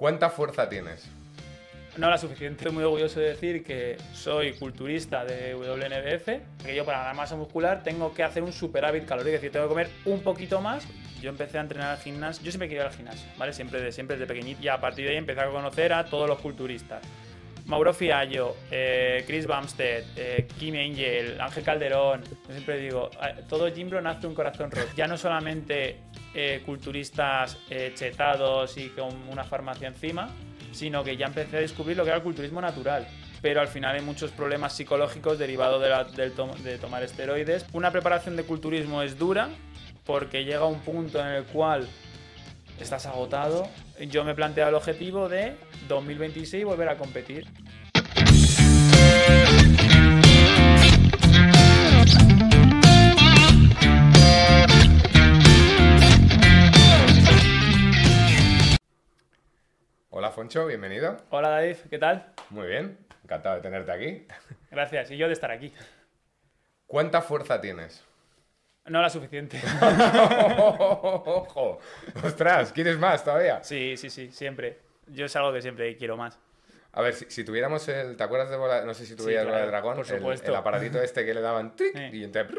¿Cuánta fuerza tienes? No la suficiente. Estoy muy orgulloso de decir que soy culturista de WNBF, que yo para ganar masa muscular tengo que hacer un superávit calórico, es decir, tengo que comer un poquito más. Yo empecé a entrenar al gimnasio, yo siempre quería ir al gimnasio, ¿vale? Siempre, desde pequeñito y a partir de ahí empecé a conocer a todos los culturistas. Mauro Fiallo, eh, Chris Bumstead, eh, Kim Angel, Ángel Calderón, yo siempre digo, eh, todo Jimbro nace un corazón roto. Ya no solamente eh, culturistas eh, chetados y con una farmacia encima, sino que ya empecé a descubrir lo que era el culturismo natural. Pero al final hay muchos problemas psicológicos derivados de, de tomar esteroides. Una preparación de culturismo es dura porque llega un punto en el cual estás agotado. Yo me planteaba el objetivo de 2026 volver a competir. Concho, bienvenido. Hola David, ¿qué tal? Muy bien, encantado de tenerte aquí. Gracias, y yo de estar aquí. ¿Cuánta fuerza tienes? No la suficiente. ¡Ojo! ¡Ostras! ¿Quieres más todavía? Sí, sí, sí, siempre. Yo es algo que siempre quiero más. A ver, si, tuviéramos el. ¿Te acuerdas de No sé si tuvieras el dragón. Por supuesto. El, aparatito este que le daban y entonces.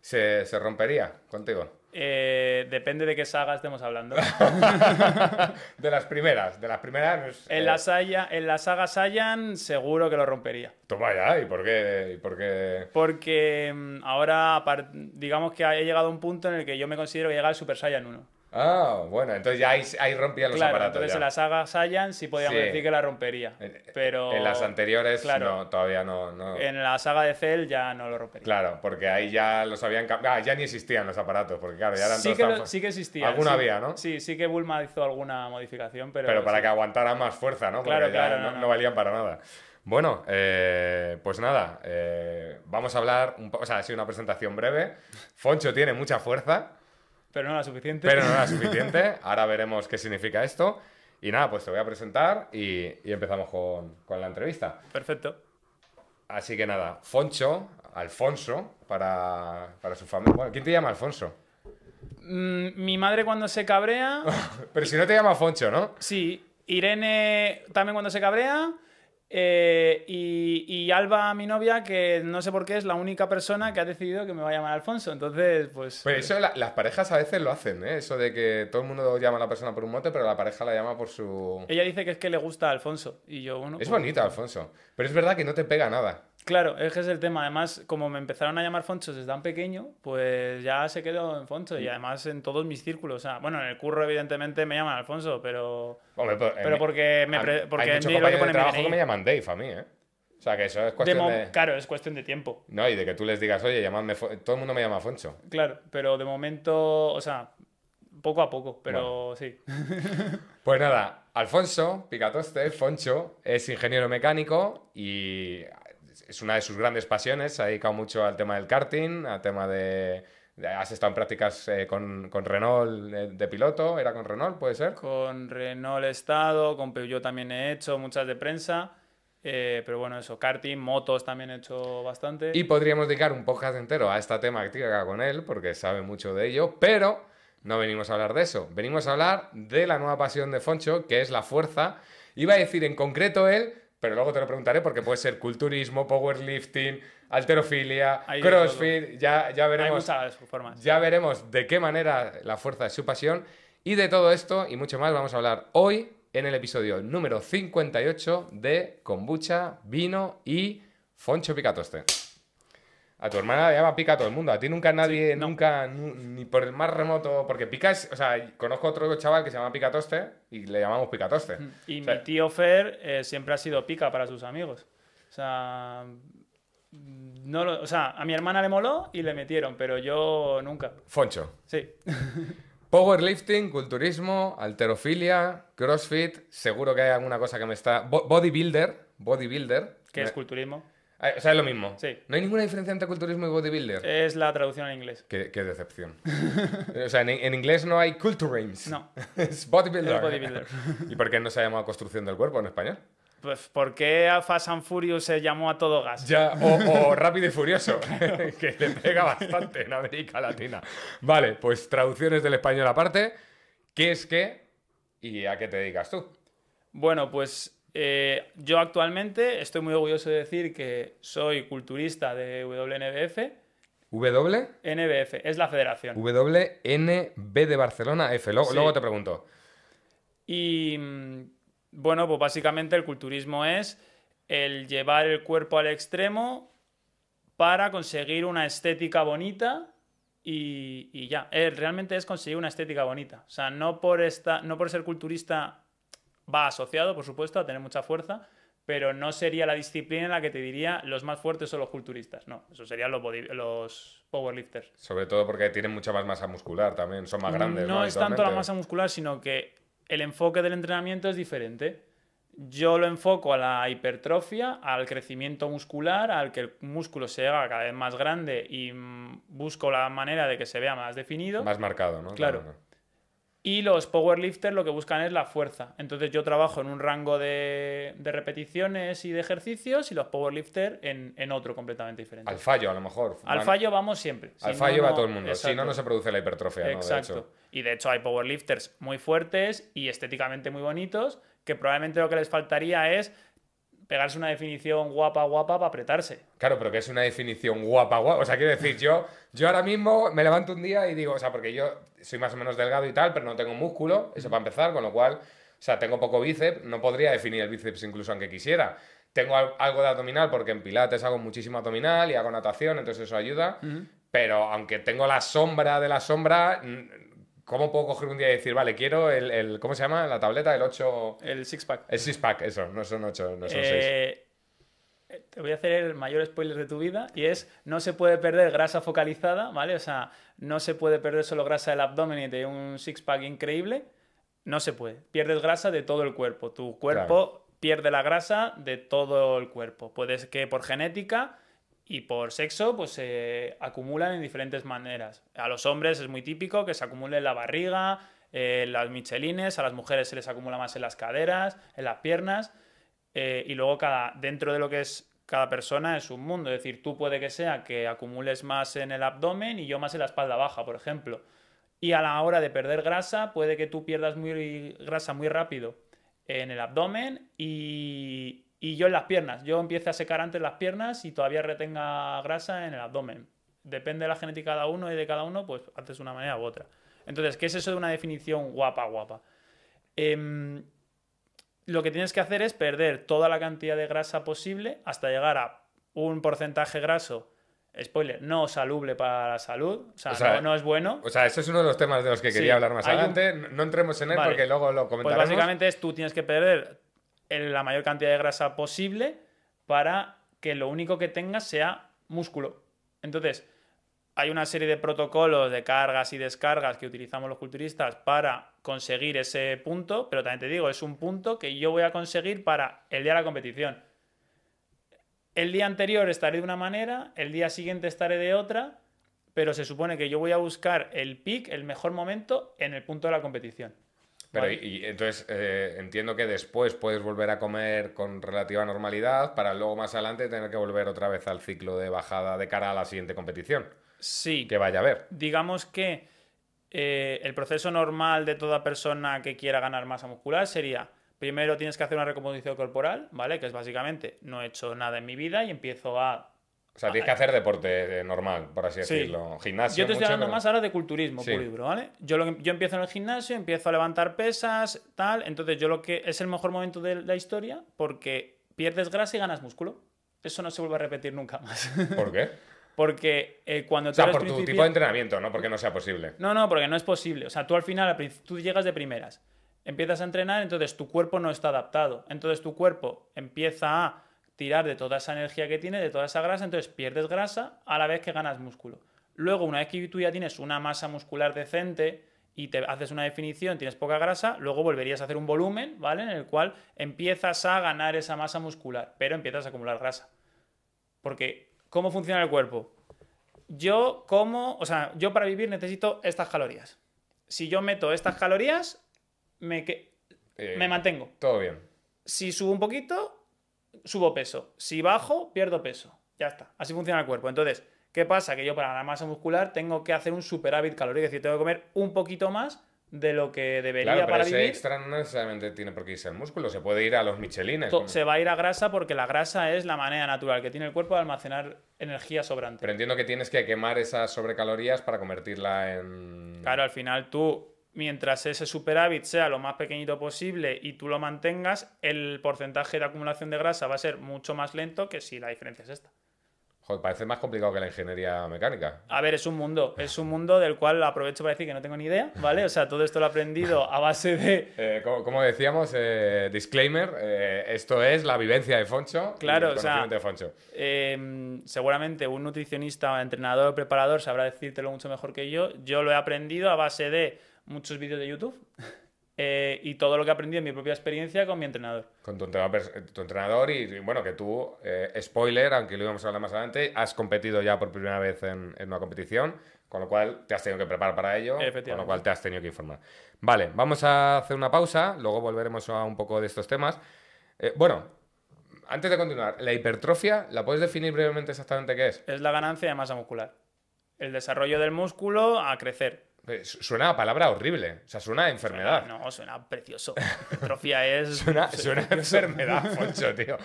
se rompería contigo. Eh, depende de qué saga estemos hablando. de las primeras, de las primeras. En, la eh, en la saga Saiyan seguro que lo rompería. Toma ya, ¿y por qué? ¿Y por qué? Porque mm, ahora, digamos que he llegado a un punto en el que yo me considero que llega el al Super Saiyan 1. Ah, bueno, entonces ya ahí, rompían los aparatos. Entonces en la saga Saiyan sí podíamos decir que la rompería. Pero. En las anteriores no, todavía no, En la saga de Cell ya no lo rompería. Claro, porque ahí ya los habían Ah, ya ni existían los aparatos, porque claro, ya eran sí Que Sí que existían. Alguna había, ¿no? Sí, sí que Bulma hizo alguna modificación, pero. Pero para que aguantara más fuerza, ¿no? claro, claro, no, valían para nada. Bueno, eh, pues nada, eh, vamos a hablar, un o sea, ha sido una presentación breve. Foncho tiene mucha fuerza. Pero no era suficiente. Pero no era suficiente. Ahora veremos qué significa esto. Y nada, pues te voy a presentar y, empezamos con, la entrevista. Perfecto. Así que nada, Foncho, Alfonso, para, su familia. ¿Quién te llama Alfonso? Mm, mi madre cuando se cabrea. Pero si no te llama Foncho, ¿no? Sí. Irene también cuando se cabrea. Eh, y, Alba, mi novia, que no sé por qué es la única persona que ha decidido que me va a llamar Alfonso. Entonces, pues. pues eh, eso las parejas a veces lo hacen, ¿eh? Eso de que todo el mundo llama a la persona por un mote, pero la pareja la llama por su. Ella dice que es que le gusta Alfonso. Y yo, bueno. Es pues, bonita, Alfonso. Pero es verdad que no te pega nada. Claro, es que es el tema. Además, como me empezaron a llamar Foncho desde tan pequeño, pues ya se quedó en Foncho y mm. además en todos mis círculos. O sea, bueno, en el curro evidentemente me llaman Alfonso, pero pero, porque me porque hay muchos de trabajo que me llaman Dave a mí, ¿eh? O sea, que eso es cuestión de, Claro, es cuestión de tiempo. No, y de que tú les digas, oye, llamadme... Todo el mundo me llama Foncho. Claro, pero de momento, o sea, poco a poco, pero sí. pues nada, Alfonso Picatoste, Foncho, es ingeniero mecánico y es una de sus grandes pasiones, se ha dedicado mucho al tema del karting, al tema de... Has estado en prácticas eh, con, con, Renault eh, de, piloto, ¿era con Renault, puede ser? Con Renault he estado, con Peugeot también he hecho muchas de prensa, eh, pero bueno, eso, karting, motos también he hecho bastante. Y podríamos dedicar un podcast entero a esta acá con él, porque sabe mucho de ello, pero no venimos a hablar de eso, venimos a hablar de la nueva pasión de Foncho, que es la fuerza. Iba a decir en concreto él, pero luego te lo preguntaré porque puede ser culturismo, powerlifting, alterofilia, crossfit, ya, ya veremos. formas. Ya veremos de qué manera la fuerza es su pasión. Y de todo esto y mucho más vamos a hablar hoy en el episodio número 58 de Kombucha, Vino y Foncho Picatoste. A tu hermana le llama pica todo el mundo. A ti nunca nadie, nunca, ni por el más remoto. Porque pica es. O sea, conozco otro chaval que se llama Picatoste y le llamamos Picatoste. Mm. Y mi tío Fer eh, siempre ha sido pica para sus amigos. O sea. Mm, o sea, a mi hermana le moló y le metieron, pero yo nunca. Foncho. Sí. Powerlifting, culturismo, alterofilia, crossfit. Seguro que hay alguna cosa que me está. bodybuilder. Bodybuilder. ¿Qué es culturismo? Ah, o sea, es lo mismo. Sí. No hay ninguna diferencia entre culturismo y bodybuilder. Es la traducción en inglés. Qué, decepción. o sea, en, inglés no hay culturains. No. es bodybuilder. bodybuilder. ¿Y por qué no se ha llamado construcción del cuerpo en español? Pues, porque a Fast and Furious se llamó a todo gas? Ya, o, o Rápido y Furioso, que le pega bastante en América Latina. Vale, pues traducciones del español aparte. ¿Qué es qué y a qué te dedicas tú? Bueno, pues eh, yo actualmente estoy muy orgulloso de decir que soy culturista de WNBF. ¿W? NBF, es la federación. WNB de Barcelona F, luego, te pregunto. Y mm, bueno, pues básicamente el culturismo es el llevar el cuerpo al extremo para conseguir una estética bonita y, ya. Eh, realmente es conseguir una estética bonita. O sea, no por, esta, no por ser culturista va asociado, por supuesto, a tener mucha fuerza, pero no sería la disciplina en la que te diría los más fuertes son los culturistas, no, eso serían los, los powerlifters. Sobre todo porque tienen mucha más masa muscular también, son más grandes. No, es tanto la masa muscular, sino que el enfoque del entrenamiento es diferente. Yo lo enfoco a la hipertrofia, al crecimiento muscular, al que el músculo se haga cada vez más grande y mm, busco la manera de que se vea más definido. Más marcado, ¿no? claro. Y los powerlifters lo que buscan es la fuerza. Entonces yo trabajo en un rango de, repeticiones y de ejercicios y los powerlifters en, otro completamente diferente. Al fallo, a lo mejor. Al fallo vamos siempre. Al fallo va todo el mundo. Si no, no se produce la hipertrofia. Exacto. Y de hecho hay powerlifters muy fuertes y estéticamente muy bonitos que probablemente lo que les faltaría es pegarse una definición guapa, guapa para apretarse. Claro, pero que es una definición guapa, guapa. O sea, quiero decir, yo, yo ahora mismo me levanto un día y digo, o sea, porque yo soy más o menos delgado y tal, pero no tengo músculo, eso para empezar, con lo cual, o sea, tengo poco bíceps, no podría definir el bíceps incluso aunque quisiera. Tengo algo de abdominal porque en pilates hago muchísimo abdominal y hago natación, entonces eso ayuda. Pero aunque tengo la sombra de la sombra, ¿Cómo puedo coger un día y decir, vale, quiero el, ¿cómo se llama? La tableta, el 8... El six-pack. El six-pack, eso, no son 8, no son 6. Eh, te voy a hacer el mayor spoiler de tu vida y es, no se puede perder grasa focalizada, ¿vale? O sea, no se puede perder solo grasa del abdomen y te un six-pack increíble. No se puede. Pierdes grasa de todo el cuerpo. Tu cuerpo pierde la grasa de todo el cuerpo. Puedes que por genética y por sexo, pues se acumulan en diferentes maneras. A los hombres es muy típico que se acumule en la barriga, en las michelines, a las mujeres se les acumula más en las caderas, en las piernas, eh, y luego cada, dentro de lo que es cada persona es un mundo, es decir, tú puede que sea que acumules más en el abdomen y yo más en la espalda baja, por ejemplo. Y a la hora de perder grasa, puede que tú pierdas muy, grasa muy rápido en el abdomen y, y yo en las piernas, yo empiece a secar antes las piernas y todavía retenga grasa en el abdomen. Depende de la genética de cada uno y de cada uno, pues haces una manera u otra. Entonces, ¿qué es eso de una definición guapa, guapa? Em, lo que tienes que hacer es perder toda la cantidad de grasa posible hasta llegar a un porcentaje graso, spoiler, no saluble para la salud, o sea, no, es bueno. O sea, eso es uno de los temas de los que quería hablar más adelante, no entremos en él porque luego lo pues comentaremos. Pues básicamente es tú tienes que perder la mayor cantidad de grasa posible para que lo único que tenga sea músculo. Entonces, hay una serie de protocolos de cargas y descargas que utilizamos los culturistas para conseguir ese punto, pero también te digo, es un punto que yo voy a conseguir para el día de la competición. El día anterior estaré de una manera, el día siguiente estaré de otra, pero se supone que yo voy a buscar el peak el mejor momento, en el punto de la competición. Pero y, entonces eh, entiendo que después puedes volver a comer con relativa normalidad para luego más adelante tener que volver otra vez al ciclo de bajada de cara a la siguiente competición. Sí. Que vaya a haber. Digamos que eh, el proceso normal de toda persona que quiera ganar masa muscular sería, primero tienes que hacer una recomposición corporal, ¿vale? Que es básicamente, no he hecho nada en mi vida y empiezo a o sea, tienes que ah, hacer deporte eh, normal, por así decirlo. Gimnasio. Yo te estoy hablando más ahora de culturismo puro ¿vale? Yo, lo yo empiezo en el gimnasio, empiezo a levantar pesas, tal. Entonces, yo lo que. Es el mejor momento de la historia porque pierdes grasa y ganas músculo. Eso no se vuelve a repetir nunca más. ¿Por qué? Porque eh, cuando O sea, por tu tipo de entrenamiento, ¿no? Porque no sea posible. No, no, porque no es posible. O sea, tú al final, tú llegas de primeras. Empiezas a entrenar, entonces tu cuerpo no está adaptado. Entonces tu cuerpo empieza a tirar de toda esa energía que tiene de toda esa grasa, entonces pierdes grasa a la vez que ganas músculo. Luego, una vez que tú ya tienes una masa muscular decente y te haces una definición, tienes poca grasa, luego volverías a hacer un volumen, ¿vale? En el cual empiezas a ganar esa masa muscular, pero empiezas a acumular grasa. Porque, ¿cómo funciona el cuerpo? Yo como, o sea, yo para vivir necesito estas calorías. Si yo meto estas calorías, me, que, eh, me mantengo. Todo bien. Si subo un poquito, subo peso. Si bajo, pierdo peso. Ya está. Así funciona el cuerpo. Entonces, ¿qué pasa? Que yo para ganar masa muscular tengo que hacer un superávit calórico. Es decir, tengo que comer un poquito más de lo que debería claro, pero ese extra no necesariamente tiene por qué irse al músculo, se puede ir a los michelines. Se va a ir a grasa porque la grasa es la manera natural que tiene el cuerpo de almacenar energía sobrante. Pero entiendo que tienes que quemar esas sobrecalorías para convertirla en... Claro, al final tú mientras ese superávit sea lo más pequeñito posible y tú lo mantengas, el porcentaje de acumulación de grasa va a ser mucho más lento que si la diferencia es esta. Joder, parece más complicado que la ingeniería mecánica. A ver, es un mundo, es un mundo del cual aprovecho para decir que no tengo ni idea, ¿vale? O sea, todo esto lo he aprendido a base de... Eh, como, decíamos, eh, disclaimer, eh, esto es la vivencia de Foncho. Claro, o sea, em, seguramente un nutricionista, entrenador preparador sabrá decírtelo mucho mejor que yo. Yo lo he aprendido a base de muchos vídeos de YouTube eh, y todo lo que aprendí en mi propia experiencia con mi entrenador. Con tu, entrenador y, bueno, que tú, eh, spoiler, aunque lo íbamos a hablar más adelante, has competido ya por primera vez en, una competición, con lo cual te has tenido que preparar para ello, con lo cual te has tenido que informar. Vale, vamos a hacer una pausa, luego volveremos a un poco de estos temas. Eh, bueno, antes de continuar, la hipertrofia, ¿la puedes definir brevemente exactamente qué es? Es la ganancia de masa muscular. El desarrollo del músculo a crecer. Eh, suena a palabra horrible, o sea, suena a enfermedad. no, suena precioso. Hipertrofia es. Suena, a enfermedad, Foncho, tío.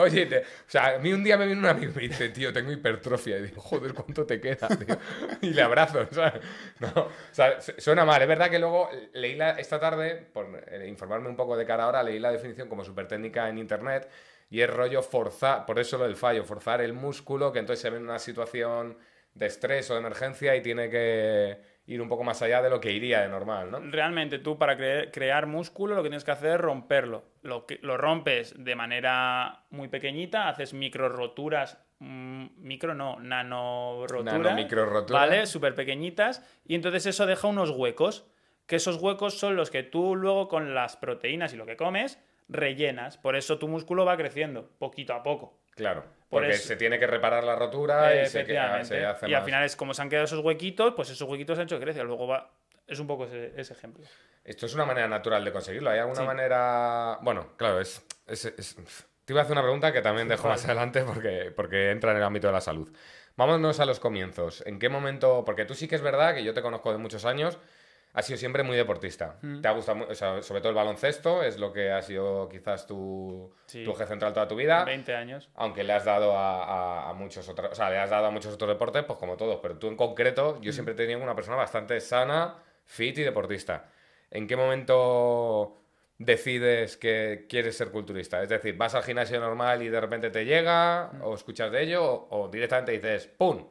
Oye, o sea, a mí un día me viene un amigo y dice, tío, tengo hipertrofia. Y digo, joder, ¿cuánto te queda, tío? Y le abrazo, No, o sea, suena mal. Es verdad que luego leí esta tarde, por eh, informarme un poco de cara ahora, leí la definición como super técnica en internet y es rollo forzar, por eso lo del fallo, forzar el músculo, que entonces se ve en una situación de estrés o de emergencia y tiene que ir un poco más allá de lo que iría de normal, ¿no? Realmente tú para crear músculo lo que tienes que hacer es romperlo. Lo, lo rompes de manera muy pequeñita, haces micro roturas, mm, micro no, nano roturas, nano -micro rotura. ¿vale? Súper pequeñitas y entonces eso deja unos huecos, que esos huecos son los que tú luego con las proteínas y lo que comes rellenas. Por eso tu músculo va creciendo, poquito a poco. Claro. porque se tiene que reparar la rotura y se, hace Y al final es como se han quedado esos huequitos, pues esos huequitos han hecho que Luego va. Es un poco ese, ejemplo. Esto es una manera natural de conseguirlo. ¿Hay alguna manera.? Bueno, claro, es, Te iba a hacer una pregunta que también dejo más adelante porque, porque entra en el ámbito de la salud. Vámonos a los comienzos. ¿En qué momento? Porque tú sí que es verdad que yo te conozco de muchos años has sido siempre muy deportista. Mm. Te ha gustado, o sea, sobre todo el baloncesto, es lo que ha sido quizás tu, tu eje central toda tu vida. 20 años. Aunque le has dado a, muchos otros, o sea, le has dado a muchos otros deportes, pues como todos, pero tú en concreto, yo mm. siempre he tenido una persona bastante sana, fit y deportista. ¿En qué momento decides que quieres ser culturista? Es decir, ¿vas al gimnasio normal y de repente te llega mm. o escuchas de ello o, o directamente dices, ¡pum!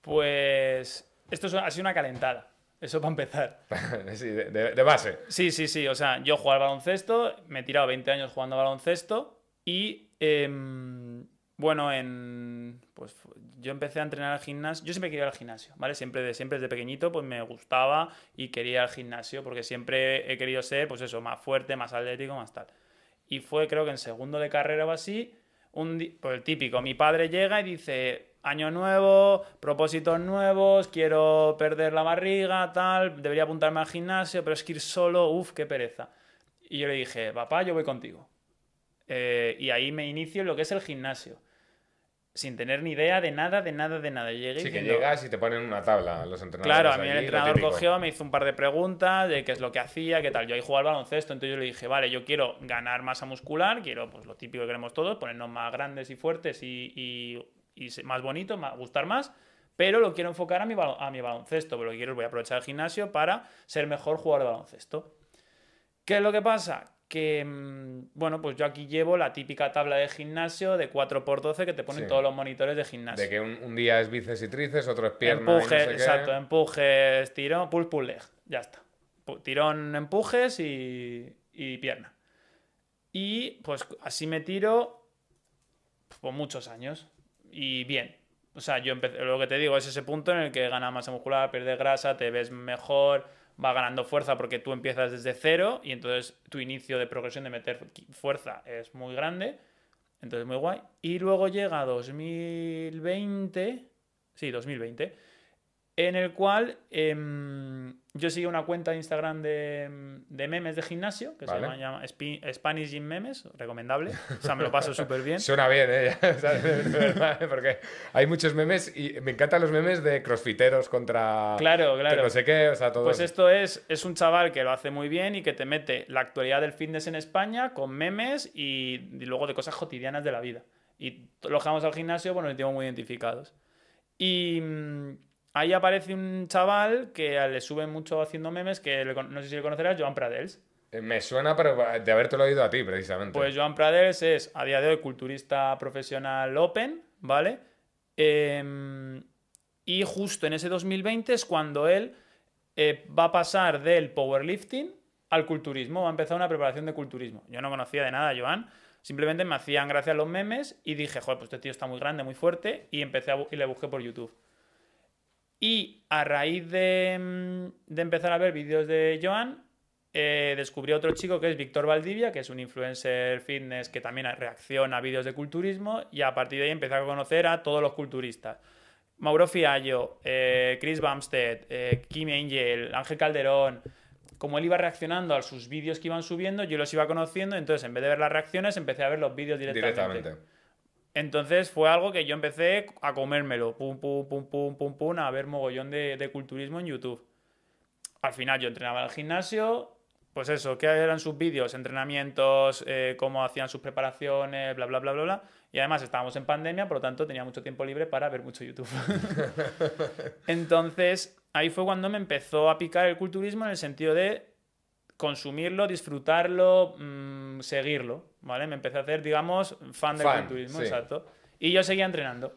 Pues esto ha sido una calentada. Eso para empezar. de, base. Sí, sí, sí. O sea, yo jugaba al baloncesto, me he tirado 20 años jugando al baloncesto y. Em, bueno, en. Pues yo empecé a entrenar al gimnasio. Yo siempre quería ir al gimnasio, ¿vale? Siempre, de, siempre desde pequeñito, pues me gustaba y quería ir al gimnasio, porque siempre he querido ser, pues eso, más fuerte, más atlético, más tal. Y fue, creo que en segundo de carrera o así, un, pues el típico. Mi padre llega y dice: año nuevo, propósitos nuevos, quiero perder la barriga, tal, debería apuntarme al gimnasio, pero es que ir solo, uff, qué pereza. Y yo le dije, papá, yo voy contigo. Eh, y ahí me inicio en lo que es el gimnasio. Sin tener ni idea de nada, de nada, de nada. sí, que llegas y te ponen una tabla los entrenadores. Claro, a mí el entrenador cogió, me hizo un par de preguntas de qué es lo que hacía, qué tal. Yo ahí jugaba al baloncesto, entonces yo le dije, vale, yo quiero ganar masa muscular, quiero, pues lo típico que queremos todos, ponernos más grandes y fuertes y y más bonito, más, gustar más, pero lo quiero enfocar a mi, a mi baloncesto, pero quiero voy a aprovechar el gimnasio para ser mejor jugador de baloncesto. ¿Qué es lo que pasa? Que, mm, bueno, pues yo aquí llevo la típica tabla de gimnasio de 4x12 que te ponen todos los monitores de gimnasio. De que un, día es bíceps y tríceps, otro es pierna. Empuje, exacto, empujes, tirón, pull, pull, leg. Ya está. Tirón, empujes y, y pierna. Y pues así me tiro por pues, muchos años y bien. O sea, yo lo que te digo es ese punto en el que ganas masa muscular, pierdes grasa, te ves mejor, va ganando fuerza porque tú empiezas desde cero y entonces tu inicio de progresión de meter fuerza es muy grande. Entonces, muy guay. Y luego llega 2020, sí, 2020 en el cual em, yo sigo una cuenta de Instagram de, memes de gimnasio, que se llama, Spanish Gym Memes, recomendable. O sea, me lo paso súper bien. Suena bien, ¿eh? ¿eh? Porque hay muchos memes y me encantan los memes de crossfiteros contra... Claro, claro. sé qué, o sea, todo... Pues esto es, es un chaval que lo hace muy bien y que te mete la actualidad del fitness en España con memes y, luego de cosas cotidianas de la vida. Y los que vamos al gimnasio, bueno, nos sentimos muy identificados. Y mm, Ahí aparece un chaval que le sube mucho haciendo memes, que no sé si le conocerás, Joan Pradels. Eh, me suena pero de lo oído a ti, precisamente. Pues Joan Pradels es, a día de hoy, culturista profesional Open, ¿vale? Em, y justo en ese 2020 es cuando él eh, va a pasar del powerlifting al culturismo, va a empezar una preparación de culturismo. Yo no conocía de nada a Joan, simplemente me hacían gracia los memes y dije, joder, pues este tío está muy grande, muy fuerte, y empecé a y le busqué por YouTube. Y a raíz mm, de, empezar a ver vídeos de Joan, eh, descubrí otro chico que es Víctor Valdivia, que es un influencer fitness que también reacciona a vídeos de culturismo, y a partir de ahí empecé a conocer a todos los culturistas. Mauro Fiallo, eh, Chris Bumstead, eh, Kim Angel, Ángel Calderón, como él iba reaccionando a sus vídeos que iban subiendo, yo los iba conociendo, entonces en vez de ver las reacciones empecé a ver los vídeos directamente. Entonces fue algo que yo empecé a comérmelo, pum, pum, pum, pum, pum, pum, a ver mogollón de, culturismo en YouTube. Al final yo entrenaba en el gimnasio, pues eso, ¿qué eran sus vídeos? Entrenamientos, eh, cómo hacían sus preparaciones, bla, bla, bla, bla, bla. Y además estábamos en pandemia, por lo tanto tenía mucho tiempo libre para ver mucho YouTube. Entonces, ahí fue cuando me empezó a picar el culturismo en el sentido de consumirlo, disfrutarlo, mm, seguirlo, ¿vale? Me empecé a hacer, digamos, fan del culturismo, exacto. Y yo seguía entrenando.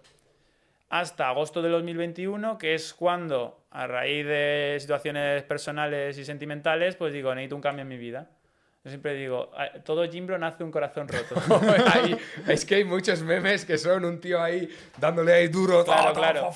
Hasta agosto de 2021, que es cuando, a raíz de situaciones personales y sentimentales, pues digo, necesito un cambio en mi vida. Yo siempre digo, ah, todo Jimbro nace un corazón roto. es que hay muchos memes que son un tío ahí dándole ahí duro, claro, claro.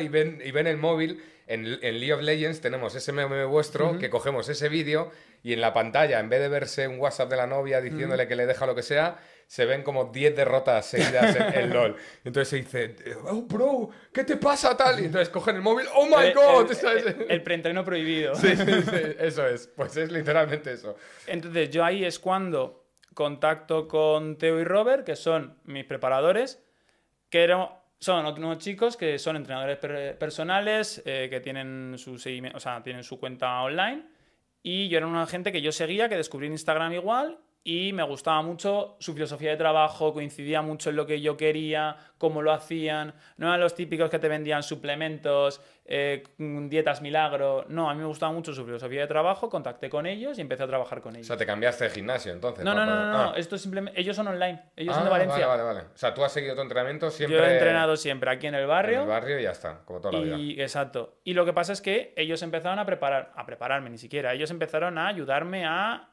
y, ven, y ven el móvil. En, League of Legends tenemos ese meme vuestro que cogemos ese vídeo y en la pantalla, en vez de verse un WhatsApp de la novia diciéndole que le deja lo que sea, se ven como 10 derrotas seguidas en, el LOL. Entonces se dice, oh, bro, ¿qué te pasa tal? Y entonces cogen el móvil, oh my god. El, preentreno prohibido. Sí, sí, sí, eso es. Pues es literalmente eso. Entonces yo ahí es cuando contacto con Teo y Robert, que son mis preparadores, que son unos chicos que son entrenadores personales, eh, que tienen su, o tienen su cuenta online. Y yo era una gente que yo seguía, que descubrí en Instagram igual y me gustaba mucho su filosofía de trabajo, coincidía mucho en lo que yo quería, cómo lo hacían, no eran los típicos que te vendían suplementos, eh, mm, dietas milagro, no, a mí me gustaba mucho su filosofía de trabajo, contacté con ellos y empecé a trabajar con ellos. O sea, te cambiaste de gimnasio entonces. No, no, no, no, ah. esto simplemente, ellos son online, ellos son ah, de Valencia. Vale, vale, vale. O sea, tú has seguido tu entrenamiento siempre. Yo he entrenado siempre aquí en el barrio. En el barrio y ya está, como toda la y... vida. Exacto. Y lo que pasa es que ellos empezaron a preparar, a prepararme ni siquiera, ellos empezaron a ayudarme a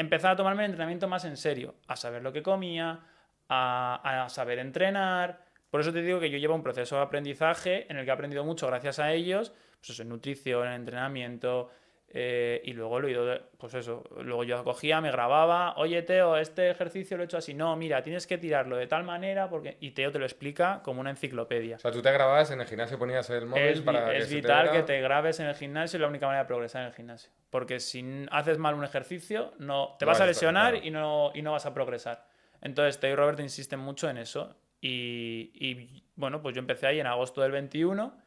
empezar a tomarme el entrenamiento más en serio, a saber lo que comía, a, saber entrenar. Por eso te digo que yo llevo un proceso de aprendizaje en el que he aprendido mucho gracias a ellos, pues en nutrición, en entrenamiento, eh, y luego lo he ido, pues eso, luego yo cogía, me grababa, oye Teo, este ejercicio lo he hecho así, no, mira, tienes que tirarlo de tal manera porque... Y Teo te lo explica como una enciclopedia. O sea, tú te grababas en el gimnasio, ponías el móvil es, para... Es vital que te grabes en el gimnasio, es la única manera de progresar en el gimnasio. Porque si haces mal un ejercicio, no, te vas, a lesionar y, no, no vas a progresar. Entonces Teo y Robert insisten mucho en eso. y bueno, pues yo empecé ahí en agosto del 21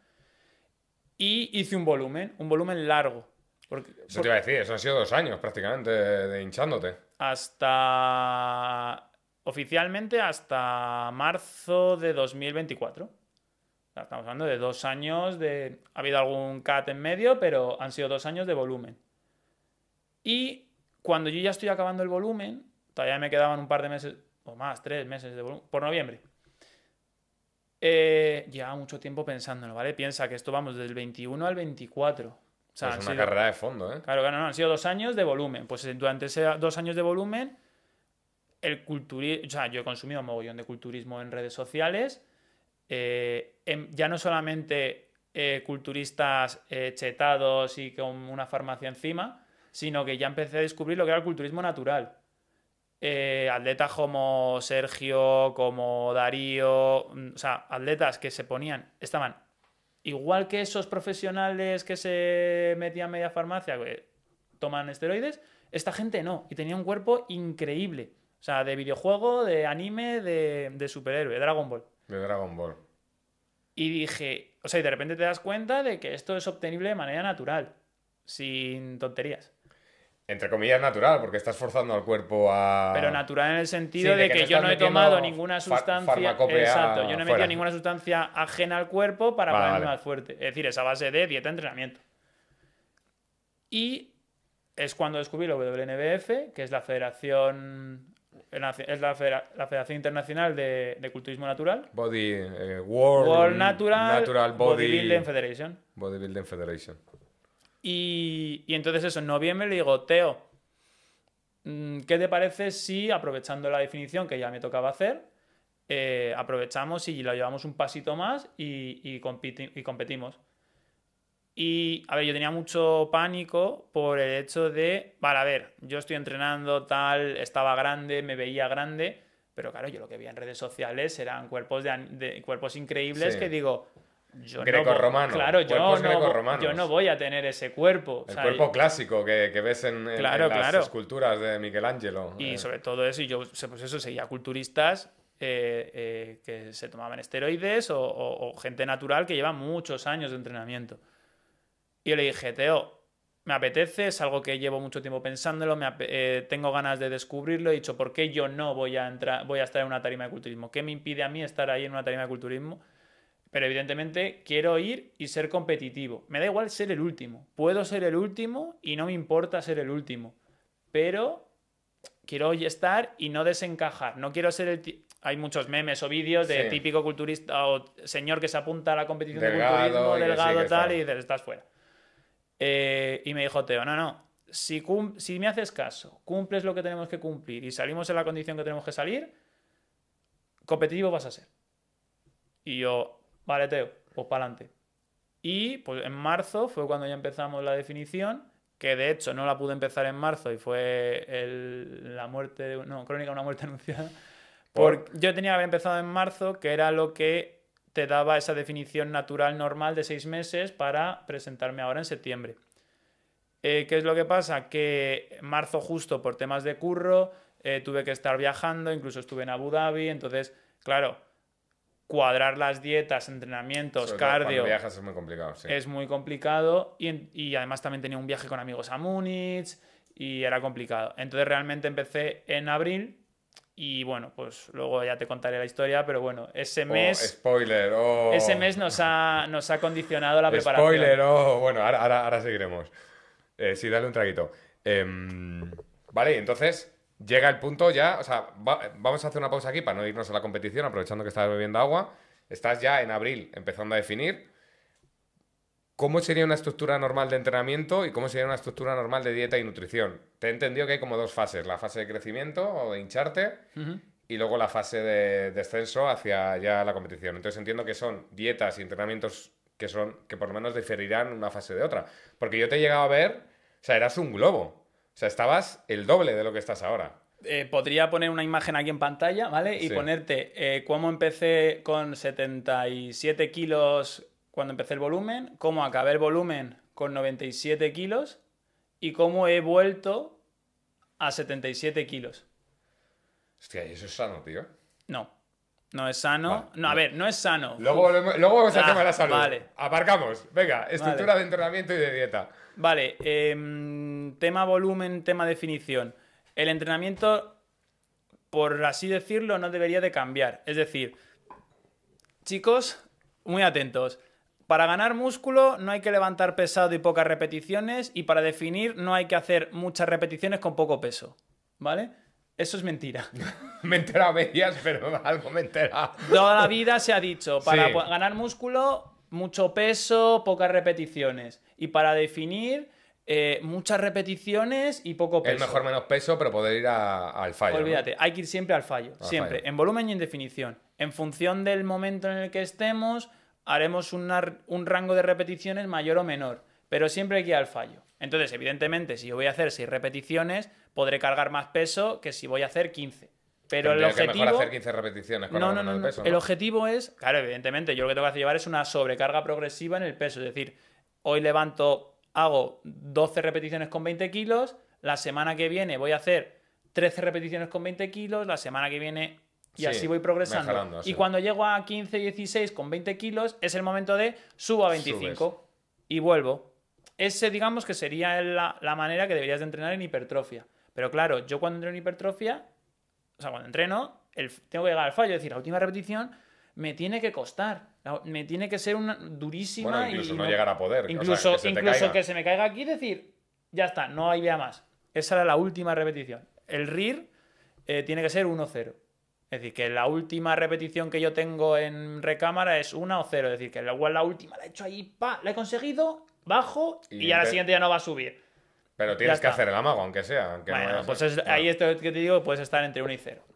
y hice un volumen, un volumen largo eso te iba a decir, eso han sido dos años prácticamente de hinchándote. Hasta. Oficialmente hasta marzo de 2024. Estamos hablando de dos años de. Ha habido algún cat en medio, pero han sido dos años de volumen. Y cuando yo ya estoy acabando el volumen, todavía me quedaban un par de meses, o más, tres meses de volumen, por noviembre. Eh, Lleva mucho tiempo pensándolo, ¿vale? Piensa que esto vamos del 21 al 24 es pues una carrera de fondo, ¿eh? Claro, claro, no, han sido dos años de volumen. Pues durante esos dos años de volumen, el culturismo. O sea, yo he consumido un mogollón de culturismo en redes sociales. Eh, em, ya no solamente eh, culturistas eh, chetados y con una farmacia encima, sino que ya empecé a descubrir lo que era el culturismo natural. atletas como Sergio, como Darío, mm, o sea, atletas que se ponían, estaban igual que esos profesionales que se metían media farmacia, que eh, toman esteroides, esta gente no. Y tenía un cuerpo increíble. O sea, de videojuego, de anime, de, de superhéroe, Dragon Ball. De Dragon Ball. Y dije, o sea, y de repente te das cuenta de que esto es obtenible de manera natural, sin tonterías entre comillas natural, porque estás forzando al cuerpo a. Pero natural en el sentido de, que, yo no he tomado ninguna sustancia. Exacto, yo no he metido ninguna sustancia ajena al cuerpo para ponerme más fuerte. Es decir, esa base de dieta, entrenamiento. Y es cuando descubrí la WNBF, que es la Federación. Es la, Federación Internacional de, Culturismo Natural. Body. Eh, World, Natural. Natural Body, Bodybuilding Federation. Bodybuilding Federation y, entonces eso, en noviembre le digo, Teo, mm, ¿qué te parece si aprovechando la definición que ya me tocaba hacer, eh, aprovechamos y lo llevamos un pasito más y, competimos. Y, a ver, yo tenía mucho pánico por el hecho de, vale, a ver, yo estoy entrenando tal, estaba grande, me veía grande, pero claro, yo lo que veía en redes sociales eran cuerpos, de, cuerpos increíbles que digo, yo grecorromano. claro, yo no, voy a tener ese cuerpo. El cuerpo clásico que, ves en, las esculturas de Michelangelo. Y eh. sobre todo eso, y yo pues eso, seguía culturistas eh, eh, que se tomaban esteroides o, gente natural que lleva muchos años de entrenamiento. Y yo le dije, Teo, me apetece, es algo que llevo mucho tiempo pensándolo, me tengo ganas de descubrirlo. He dicho, ¿por qué yo no voy a, entrar, voy a estar en una tarima de culturismo? ¿Qué me impide a mí estar ahí en una tarima de culturismo? Pero evidentemente quiero ir y ser competitivo. Me da igual ser el último. Puedo ser el último y no me importa ser el último. Pero quiero estar y no desencajar. No quiero ser el... Hay muchos memes o vídeos de típico culturista o señor que se apunta a la competición de culturismo, delgado, tal, y dices, estás fuera. Eh, y me dijo Teo, no, no, si, si me haces caso, cumples lo que tenemos que cumplir y salimos en la condición que tenemos que salir, competitivo vas a ser. Y yo, Vale, Teo, pues para adelante. Y pues en marzo fue cuando ya empezamos la definición, que de hecho no la pude empezar en marzo y fue la muerte, no, crónica una muerte anunciada. Porque yo tenía que haber empezado en marzo, que era lo que te daba esa definición natural normal de seis meses para presentarme ahora en septiembre. Eh, ¿Qué es lo que pasa? Que marzo justo por temas de curro eh, tuve que estar viajando, incluso estuve en Abu Dhabi, entonces, claro, cuadrar las dietas, entrenamientos, cardio. viajas es muy complicado, sí. Es muy complicado y, además también tenía un viaje con amigos a Múnich y era complicado. Entonces realmente empecé en abril y bueno, pues luego ya te contaré la historia, pero bueno, ese oh, mes... spoiler, oh. Ese mes nos ha, nos ha condicionado la preparación. Spoiler, oh. Bueno, ahora, seguiremos. Eh, sí, dale un traguito. Em, vale, entonces llega el punto ya, o sea, vamos a hacer una pausa aquí para no irnos a la competición, aprovechando que estás bebiendo agua. Estás ya en abril empezando a definir. ¿Cómo sería una estructura normal de entrenamiento y cómo sería una estructura normal de dieta y nutrición? Te he entendido que hay como dos fases, la fase de crecimiento o de hincharte y luego la fase de descenso hacia ya la competición. Entonces entiendo que son dietas y entrenamientos que son que por lo menos diferirán una fase de otra, porque yo te he llegado a ver, o sea, eras un globo. O sea, estabas el doble de lo que estás ahora. Eh, podría poner una imagen aquí en pantalla, ¿vale? Y ponerte eh, cómo empecé con 77 kilos cuando empecé el volumen, cómo acabé el volumen con 97 kilos y cómo he vuelto a 77 kilos. Hostia, ¿y eso es sano, tío? No. No es sano. no, a ver, no es sano. Luego, vamos al ah, tema de la salud. Vale. Aparcamos. Venga, estructura de entrenamiento y de dieta. Vale, em, tema volumen, tema definición. El entrenamiento, por así decirlo, no debería de cambiar. Es decir, chicos, muy atentos. Para ganar músculo no hay que levantar pesado y pocas repeticiones y para definir no hay que hacer muchas repeticiones con poco peso, ¿vale? Eso es mentira. me he pero algo me he Toda la vida se ha dicho, para ganar músculo, mucho peso, pocas repeticiones y para definir eh, muchas repeticiones y poco peso. Es mejor menos peso, pero poder ir al fallo. Olvídate, hay que ir siempre al fallo, siempre, en volumen y en definición. En función del momento en el que estemos, haremos un rango de repeticiones mayor o menor, pero siempre hay que ir al fallo. Entonces, evidentemente, si yo voy a hacer 6 repeticiones, podré cargar más peso que si voy a hacer 15. Pero el objetivo. no, no, no, El objetivo es. Claro, evidentemente, yo lo que tengo que hacer llevar es una sobrecarga progresiva en el peso. Es decir, hoy levanto, hago 12 repeticiones con 20 kilos, la semana que viene voy a hacer 13 repeticiones con 20 kilos, la semana que viene y así voy progresando. Y cuando llego a 15, 16 con 20 kilos, es el momento de subo a 25 y vuelvo. Ese, digamos, que sería la, manera que deberías de entrenar en hipertrofia. Pero claro, yo cuando entreno en hipertrofia, o sea, cuando entreno, tengo que llegar al fallo, es decir, la última repetición me tiene que costar me tiene que ser una durísima. incluso no, llegar a poder. Incluso, que, se me caiga aquí decir, ya está, no hay vía más. Esa era la última repetición. El RIR eh, tiene que ser 1-0. Es decir, que la última repetición que yo tengo en recámara es 1 o 0. Es decir, que igual la última la he hecho ahí, pa, la he conseguido, bajo y, a la siguiente ya no va a subir. Pero tienes que hacer el amago, aunque sea. Aunque bueno, pues es, ahí esto que te digo, puedes estar entre 1 y 0. Eh,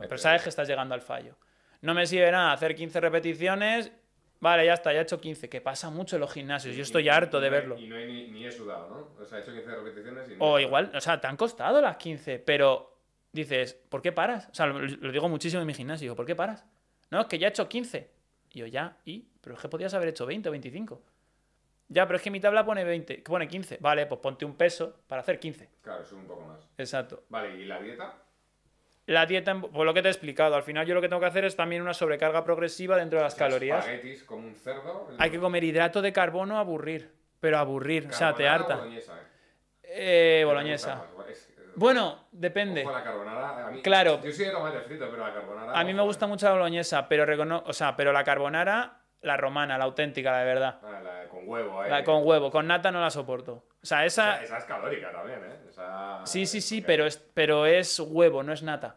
Pero sabes eh. que estás llegando al fallo. No me sirve nada hacer 15 repeticiones. Vale, ya está, ya he hecho 15, que pasa mucho en los gimnasios. Yo estoy harto de verlo. Y no hay ni, he sudado, ¿no? O sea, he hecho 15 repeticiones y no O igual, o sea, te han costado las 15, pero dices, ¿por qué paras? O sea, lo, digo muchísimo en mi gimnasio, ¿por qué paras? No, es que ya he hecho 15. Y yo, ya, ¿y? Pero es que podías haber hecho 20 o 25. Ya, pero es que mi tabla pone 20, pone 15. Vale, pues ponte un peso para hacer 15. Claro, es un poco más. Exacto. Vale, ¿y la dieta? la dieta, por lo que te he explicado, al final yo lo que tengo que hacer es también una sobrecarga progresiva dentro de las calorías. Hay que comer hidrato de carbono aburrir, pero aburrir, o sea, te harta. Boloñesa, eh. eh boloñesa. Eh, bueno, depende. la carbonara, a mí, claro. Yo soy de frito, pero la carbonara. A mí me gusta mucho la boloñesa, pero o sea, pero la carbonara, la romana, la auténtica, la de verdad. Ah, la con huevo, eh. La con huevo, con nata no la soporto. O sea, esa. esa es calórica también, eh. Sí, sí, sí, pero es, pero es huevo, no es nata.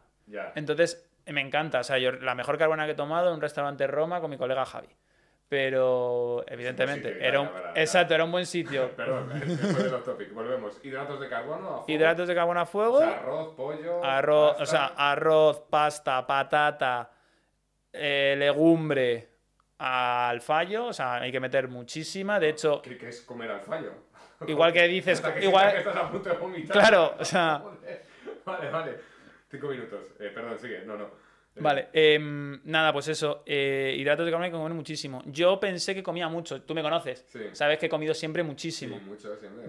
Entonces, me encanta. O sea, la mejor carbona que he tomado en un restaurante en Roma con mi colega Javi. Pero, evidentemente, era un, exacto, era un buen sitio. Perdón, topic, volvemos. ¿Hidratos de carbono a fuego? Hidratos de carbono a fuego. arroz, pollo. Arroz, o sea, arroz, pasta, patata, eh, legumbre al fallo. O sea, hay que meter muchísima. De hecho. ¿Qué es comer al fallo? Igual que dices. Claro, o sea. vale, vale. Cinco minutos. Eh, perdón, sigue. No, no. Eh. Vale, em, nada, pues eso. Eh, hidratos de carbono que comer muchísimo. Yo pensé que comía mucho. Tú me conoces. Sabes que he comido siempre muchísimo.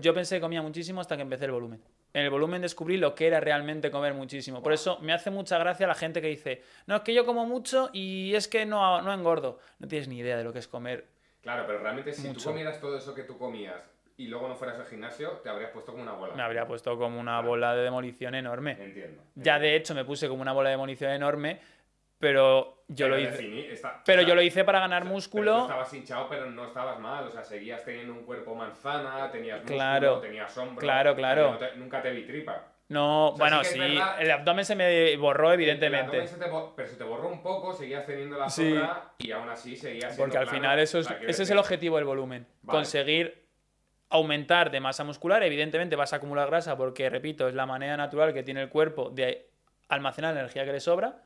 Yo pensé que comía muchísimo hasta que empecé el volumen. En el volumen descubrí lo que era realmente comer muchísimo. Por eso me hace mucha gracia la gente que dice, no, es que yo como mucho y es que no, no engordo. No tienes ni idea de lo que es comer. Claro, pero realmente si tú comieras todo eso que tú comías y luego no fueras al gimnasio, te habrías puesto como una bola. Me habría puesto como una bola de demolición enorme. Entiendo, Ya de hecho me puse como una bola de demolición enorme, pero yo lo hice. pero yo lo hice para ganar músculo. estabas hinchado, pero no estabas mal. O sea, seguías teniendo un cuerpo manzana, tenías músculo, claro, tenías sombra... Claro, claro. nunca te vi tripa. No, bueno, sí, el abdomen se me borró, evidentemente. pero se te borró un poco, seguías teniendo la sombra y aún así seguías Porque al final eso es, ese es el objetivo del volumen. Conseguir aumentar de masa muscular, evidentemente vas a acumular grasa porque, repito, es la manera natural que tiene el cuerpo de almacenar la energía que le sobra,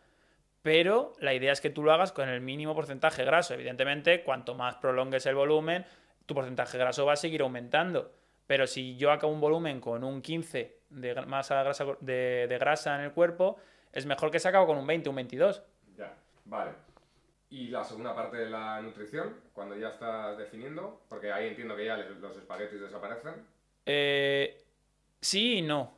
pero la idea es que tú lo hagas con el mínimo porcentaje graso. Evidentemente, cuanto más prolongues el volumen, tu porcentaje graso va a seguir aumentando. Pero si yo acabo un volumen con un 15 de masa grasa, de, grasa en el cuerpo, es mejor que se acabe con un 20, un 22. Ya, vale. Y la segunda parte de la nutrición, cuando ya estás definiendo, porque ahí entiendo que ya los espaguetis desaparecen. Eh, sí y no.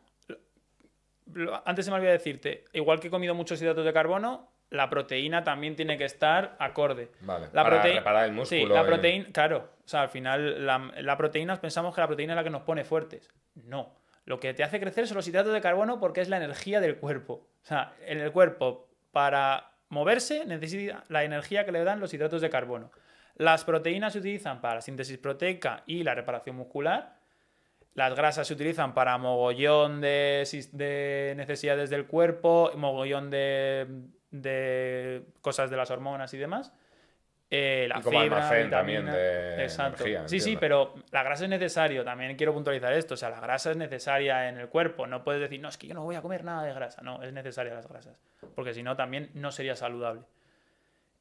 Antes se me olvidó decirte, igual que he comido muchos hidratos de carbono, la proteína también tiene que estar acorde. Vale, la para proteína, el músculo. Sí, la proteína, claro. O sea, al final, la, la, proteína, pensamos que la proteína es la que nos pone fuertes. No. Lo que te hace crecer son los hidratos de carbono porque es la energía del cuerpo. O sea, en el cuerpo, para moverse necesita la energía que le dan los hidratos de carbono. Las proteínas se utilizan para la síntesis proteica y la reparación muscular. Las grasas se utilizan para mogollón de, necesidades del cuerpo, mogollón de cosas de las hormonas y demás. Eh, la como fibra, almacén también de exacto. sí, sí, pero la grasa es necesario, también quiero puntualizar esto, o sea, la grasa es necesaria en el cuerpo, no puedes decir, no, es que yo no voy a comer nada de grasa, no, es necesaria las grasas, porque si no también no sería saludable.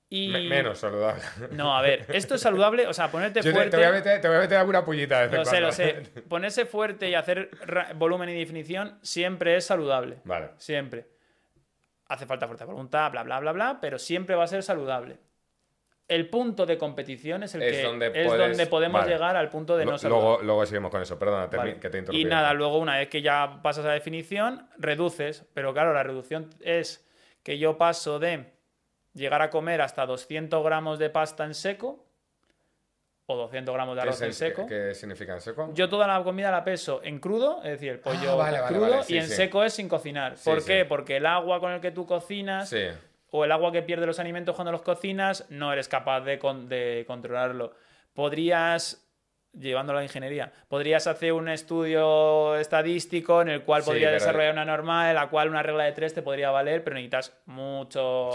Y... Menos saludable. No, a ver, esto es saludable, o sea, ponerte fuerte. Te, voy a meter, te alguna pullita. De sé, lo sé. Ponerse fuerte y hacer volumen y definición siempre es saludable. Vale. Siempre. Hace falta fuerza de voluntad, bla, bla, bla, bla, pero siempre va a ser saludable el punto de competición es el que es donde podemos llegar al punto de no ser. Luego, seguimos con eso, perdona, que te Y nada, luego una vez que ya pasas a definición, reduces, pero claro, la reducción es que yo paso de llegar a comer hasta 200 gramos de pasta en seco o 200 gramos de arroz en seco. ¿Qué significa en seco? Yo toda la comida la peso en crudo, es decir, el ah, pollo crudo, y en seco es sin cocinar. ¿Por qué? Porque el agua con el que tú cocinas o el agua que pierde los alimentos cuando los cocinas, no eres capaz de, controlarlo. Podrías, llevándolo a la ingeniería, podrías hacer un estudio estadístico en el cual podría desarrollar una norma en la cual una regla de tres te podría valer, pero necesitas mucho...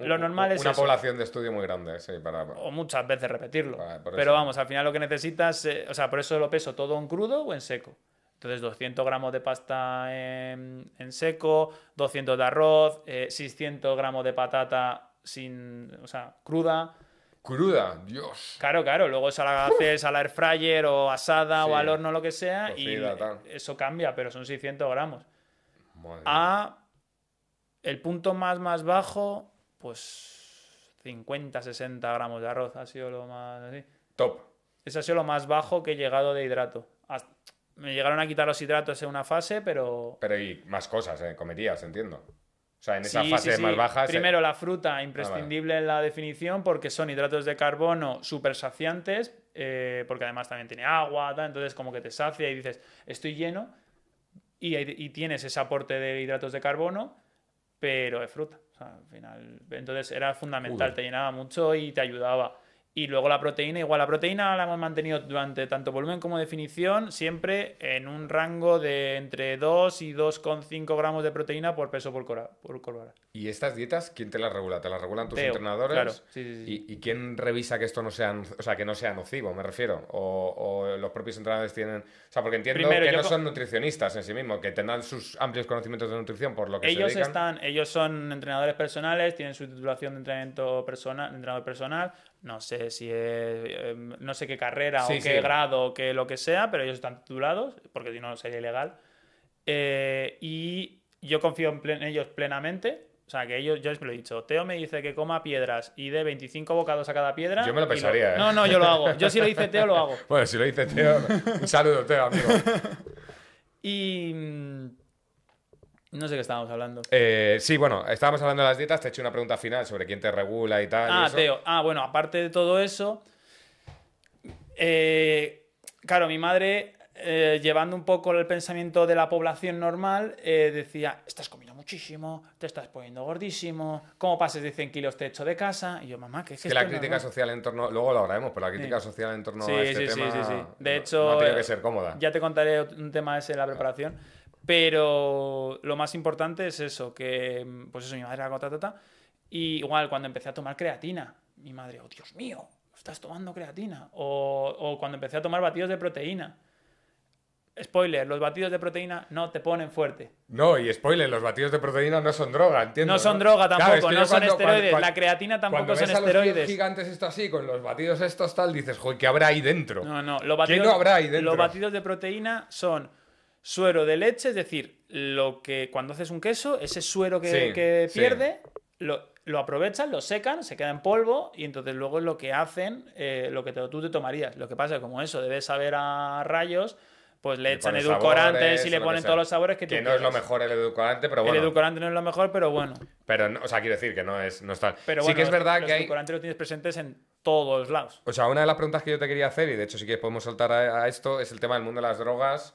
lo normal es... Una población de estudio muy grande, sí, para... O muchas veces repetirlo. pero vamos, al final lo que necesitas, eh, o sea, por eso lo peso todo en crudo o en seco. Entonces, 200 gramos de pasta en, seco, 200 de arroz, 600 eh, gramos de patata sin, o sea, cruda. Cruda, Dios. Claro, claro. Luego se la haces al air fryer o asada o al horno, lo que sea. y eso cambia, pero son 600 gramos. a el punto más, más bajo, pues 50, 60 gramos de arroz. Ha sido lo más Top. Ese ha sido lo más bajo que he llegado de hidrato. Me llegaron a quitar los hidratos en una fase, pero. Pero y más cosas, eh, cometías, entiendo. O sea, en esa fase más baja. Primero, la fruta, imprescindible ah, en la definición, porque son hidratos de carbono súper saciantes, eh, porque además también tiene agua, entonces como que te sacia y dices, estoy lleno, y, tienes ese aporte de hidratos de carbono, pero es fruta. O sea, al final. Entonces era fundamental, te llenaba mucho y te ayudaba. Y luego la proteína, igual la proteína la hemos mantenido durante tanto volumen como definición, siempre en un rango de entre 2 y 2,5 gramos de proteína por peso por, cora, por ¿Y estas dietas quién te las regula? ¿Te las regulan tus entrenadores? Claro. ¿Y, quién revisa que esto no sea, o sea, que no sea nocivo, me refiero? O, los propios entrenadores tienen...? O sea, porque entiendo que no son nutricionistas en sí mismos, que tendrán sus amplios conocimientos de nutrición por lo que ellos se Están, ellos son entrenadores personales, tienen su titulación de entrenamiento personal, entrenador personal, no sé si em, no sé qué carrera o qué grado o qué lo que sea, pero ellos están titulados, porque si no sería ilegal. Eh, y yo confío en ellos plenamente. O sea, que ellos, yo les lo he dicho, Teo me dice que coma piedras y dé 25 bocados a cada piedra. Yo me lo pensaría, ¿eh? No, no, yo lo hago. Yo si lo dice Teo, lo hago. bueno, si lo dice Teo, un saludo, Teo, amigo. Y mm, no sé qué estábamos hablando. Eh, sí, bueno, estábamos hablando de las dietas. Te he hecho una pregunta final sobre quién te regula y tal. Ah, Teo. Ah, bueno, aparte de todo eso. Eh, claro, mi madre, eh, llevando un poco el pensamiento de la población normal, decía: Estás comiendo muchísimo, te estás poniendo gordísimo, ¿cómo pases de 100 kilos te echo de casa? Y yo, mamá, ¿qué es que, la crítica social en torno. Luego lo hablaremos, pero la crítica social en torno a este sí, Sí, sí, sí. De hecho. tiene que ser cómoda. Ya te contaré un tema ese en la preparación. Pero lo más importante es eso, que mm, pues eso, mi madre era ta, ta, Y igual cuando empecé a tomar creatina, mi madre, oh Dios mío, estás tomando creatina. O, cuando empecé a tomar batidos de proteína. Spoiler, los batidos de proteína no te ponen fuerte. No, y spoiler, los batidos de proteína no son droga, entiendo. No son droga tampoco, no son esteroides. la creatina tampoco cuando ves a los esteroides. gigantes esto así, con los batidos estos tal, dices, joder, ¿qué habrá ahí dentro? No, no, no habrá ahí dentro? Los batidos de proteína son suero de leche, es decir, lo que cuando haces un queso, ese suero que, pierde, lo, aprovechan, lo secan, se queda en polvo y entonces luego es lo que hacen, eh, lo que tú te tomarías. Lo que pasa es como eso, debes saber a rayos pues le, echan edulcorantes y le ponen todos los sabores que, que no es lo mejor el edulcorante pero bueno el edulcorante no es lo mejor pero bueno pero o sea quiero decir que no es no pero sí que es verdad que el edulcorante lo tienes presentes en todos lados o sea una de las preguntas que yo te quería hacer y de hecho sí que podemos soltar a esto es el tema del mundo de las drogas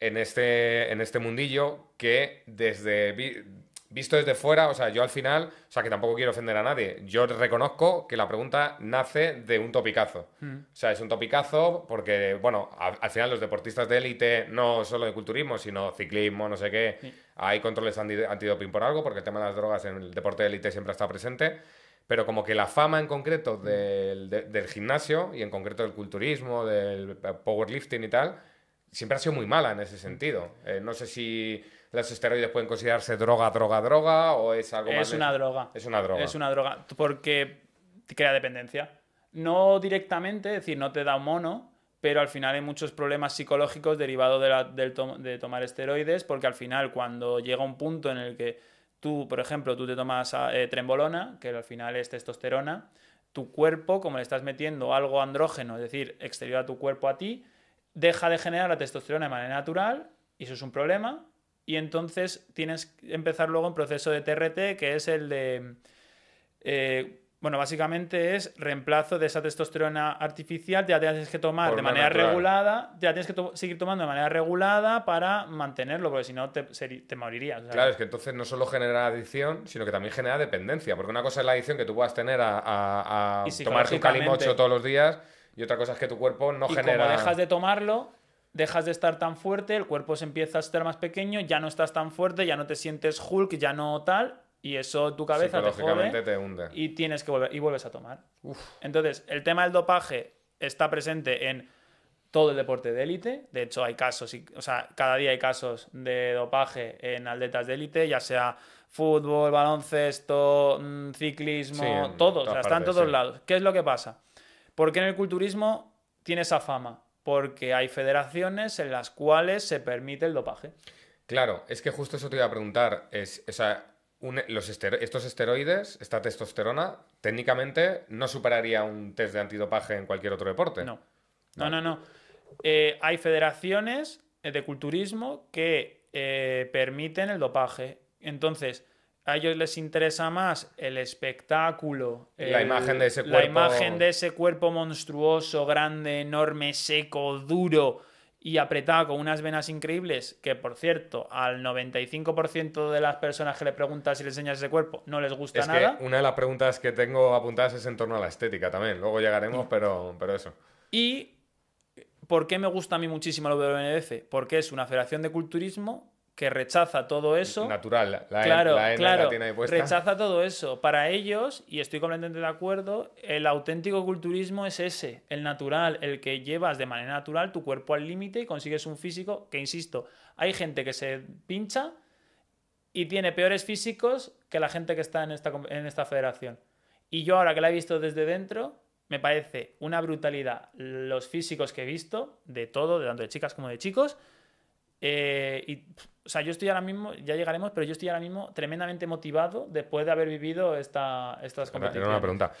en este, en este mundillo que desde visto desde fuera, o sea, yo al final, o sea, que tampoco quiero ofender a nadie, yo reconozco que la pregunta nace de un topicazo. Mm. O sea, es un topicazo porque, bueno, al final los deportistas de élite, no solo de culturismo, sino ciclismo, no sé qué, hay controles antidoping por algo, porque el tema de las drogas en el deporte de élite siempre está presente. Pero como que la fama en concreto del, del gimnasio y en concreto del culturismo, del powerlifting y tal, siempre ha sido muy mala en ese sentido. Eh, no sé si los esteroides pueden considerarse droga, droga, droga o es algo más. Es una droga. Es una droga. Es una droga porque crea dependencia. No directamente, es decir, no te da mono, pero al final hay muchos problemas psicológicos derivados de, de tomar esteroides porque al final cuando llega un punto en el que tú, por ejemplo, tú te tomas ah, eh, trembolona, que al final es testosterona, tu cuerpo, como le estás metiendo algo andrógeno, es decir, exterior a tu cuerpo a ti, deja de generar la testosterona de manera natural, y eso es un problema, y entonces tienes que empezar luego un proceso de TRT, que es el de... Eh, bueno, básicamente es reemplazo de esa testosterona artificial, ya tienes que tomar de manera regulada, ya tienes que seguir tomando de manera regulada para mantenerlo, porque si no te, te morirías. Claro, es que entonces no solo genera adicción, sino que también genera dependencia, porque una cosa es la adicción que tú puedas tener a, a, a tomar tu calimocho todos los días y otra cosa es que tu cuerpo no y genera. Como dejas de tomarlo, dejas de estar tan fuerte, el cuerpo se empieza a estar más pequeño, ya no estás tan fuerte, ya no te sientes Hulk, ya no tal, y eso tu cabeza te te hunde. y tienes que volver y vuelves a tomar. Entonces, el tema del dopaje está presente en todo el deporte de élite. De hecho, hay casos, y, o sea, cada día hay casos de dopaje en atletas de élite, ya sea fútbol, baloncesto, mm, ciclismo, todo, o sea, está en todos lados. ¿Qué es lo que pasa? ¿Por qué en el culturismo tiene esa fama? Porque hay federaciones en las cuales se permite el dopaje. Claro, es que justo eso te iba a preguntar. Es, los estos esteroides, esta testosterona, técnicamente no superaría un test de antidopaje en cualquier otro deporte. No, no, no, no. Eh, hay federaciones de culturismo que eh, permiten el dopaje. Entonces, a ellos les interesa más el espectáculo, la, imagen de ese cuerpo... la imagen de ese cuerpo monstruoso, grande, enorme, seco, duro y apretado con unas venas increíbles, que por cierto, al 95% de las personas que le preguntas si le enseñas ese cuerpo no les gusta nada. Una de las preguntas que tengo apuntadas es en torno a la estética también, luego llegaremos, pero, pero eso. Y eh, ¿por qué me gusta a mí muchísimo la WNF? Porque es una federación de culturismo que rechaza todo eso. Natural, la, claro, la, claro, tiene ahí Rechaza todo eso. Para ellos, y estoy completamente de acuerdo, el auténtico culturismo es ese, el natural, el que llevas de manera natural tu cuerpo al límite y consigues un físico que, insisto, hay gente que se pincha y tiene peores físicos que la gente que está en esta, en esta federación. Y yo ahora que la he visto desde dentro, me parece una brutalidad los físicos que he visto, de todo, de tanto de chicas como de chicos, eh, y o sea, yo estoy ahora mismo, ya llegaremos, pero yo estoy ahora mismo tremendamente motivado después de haber vivido esta, estas competiciones. una pregunta.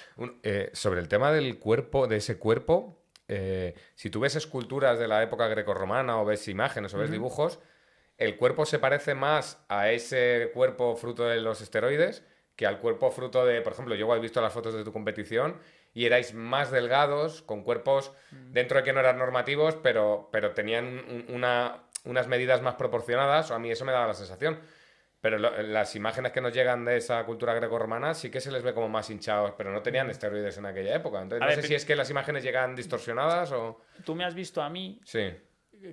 Eh, sobre el tema del cuerpo, de ese cuerpo, eh, si tú ves esculturas de la época grecorromana o ves imágenes o ves dibujos, el cuerpo se parece más a ese cuerpo fruto de los esteroides que al cuerpo fruto de, por ejemplo, yo he visto las fotos de tu competición y erais más delgados, con cuerpos mm. dentro de que no eran normativos, pero, pero tenían una unas medidas más proporcionadas, o a mí eso me daba la sensación. Pero las imágenes que nos llegan de esa cultura romana sí que se les ve como más hinchados, pero no tenían mm. esteroides en aquella época. no sé si es que las imágenes llegan distorsionadas o. Tú me has visto a mí. Sí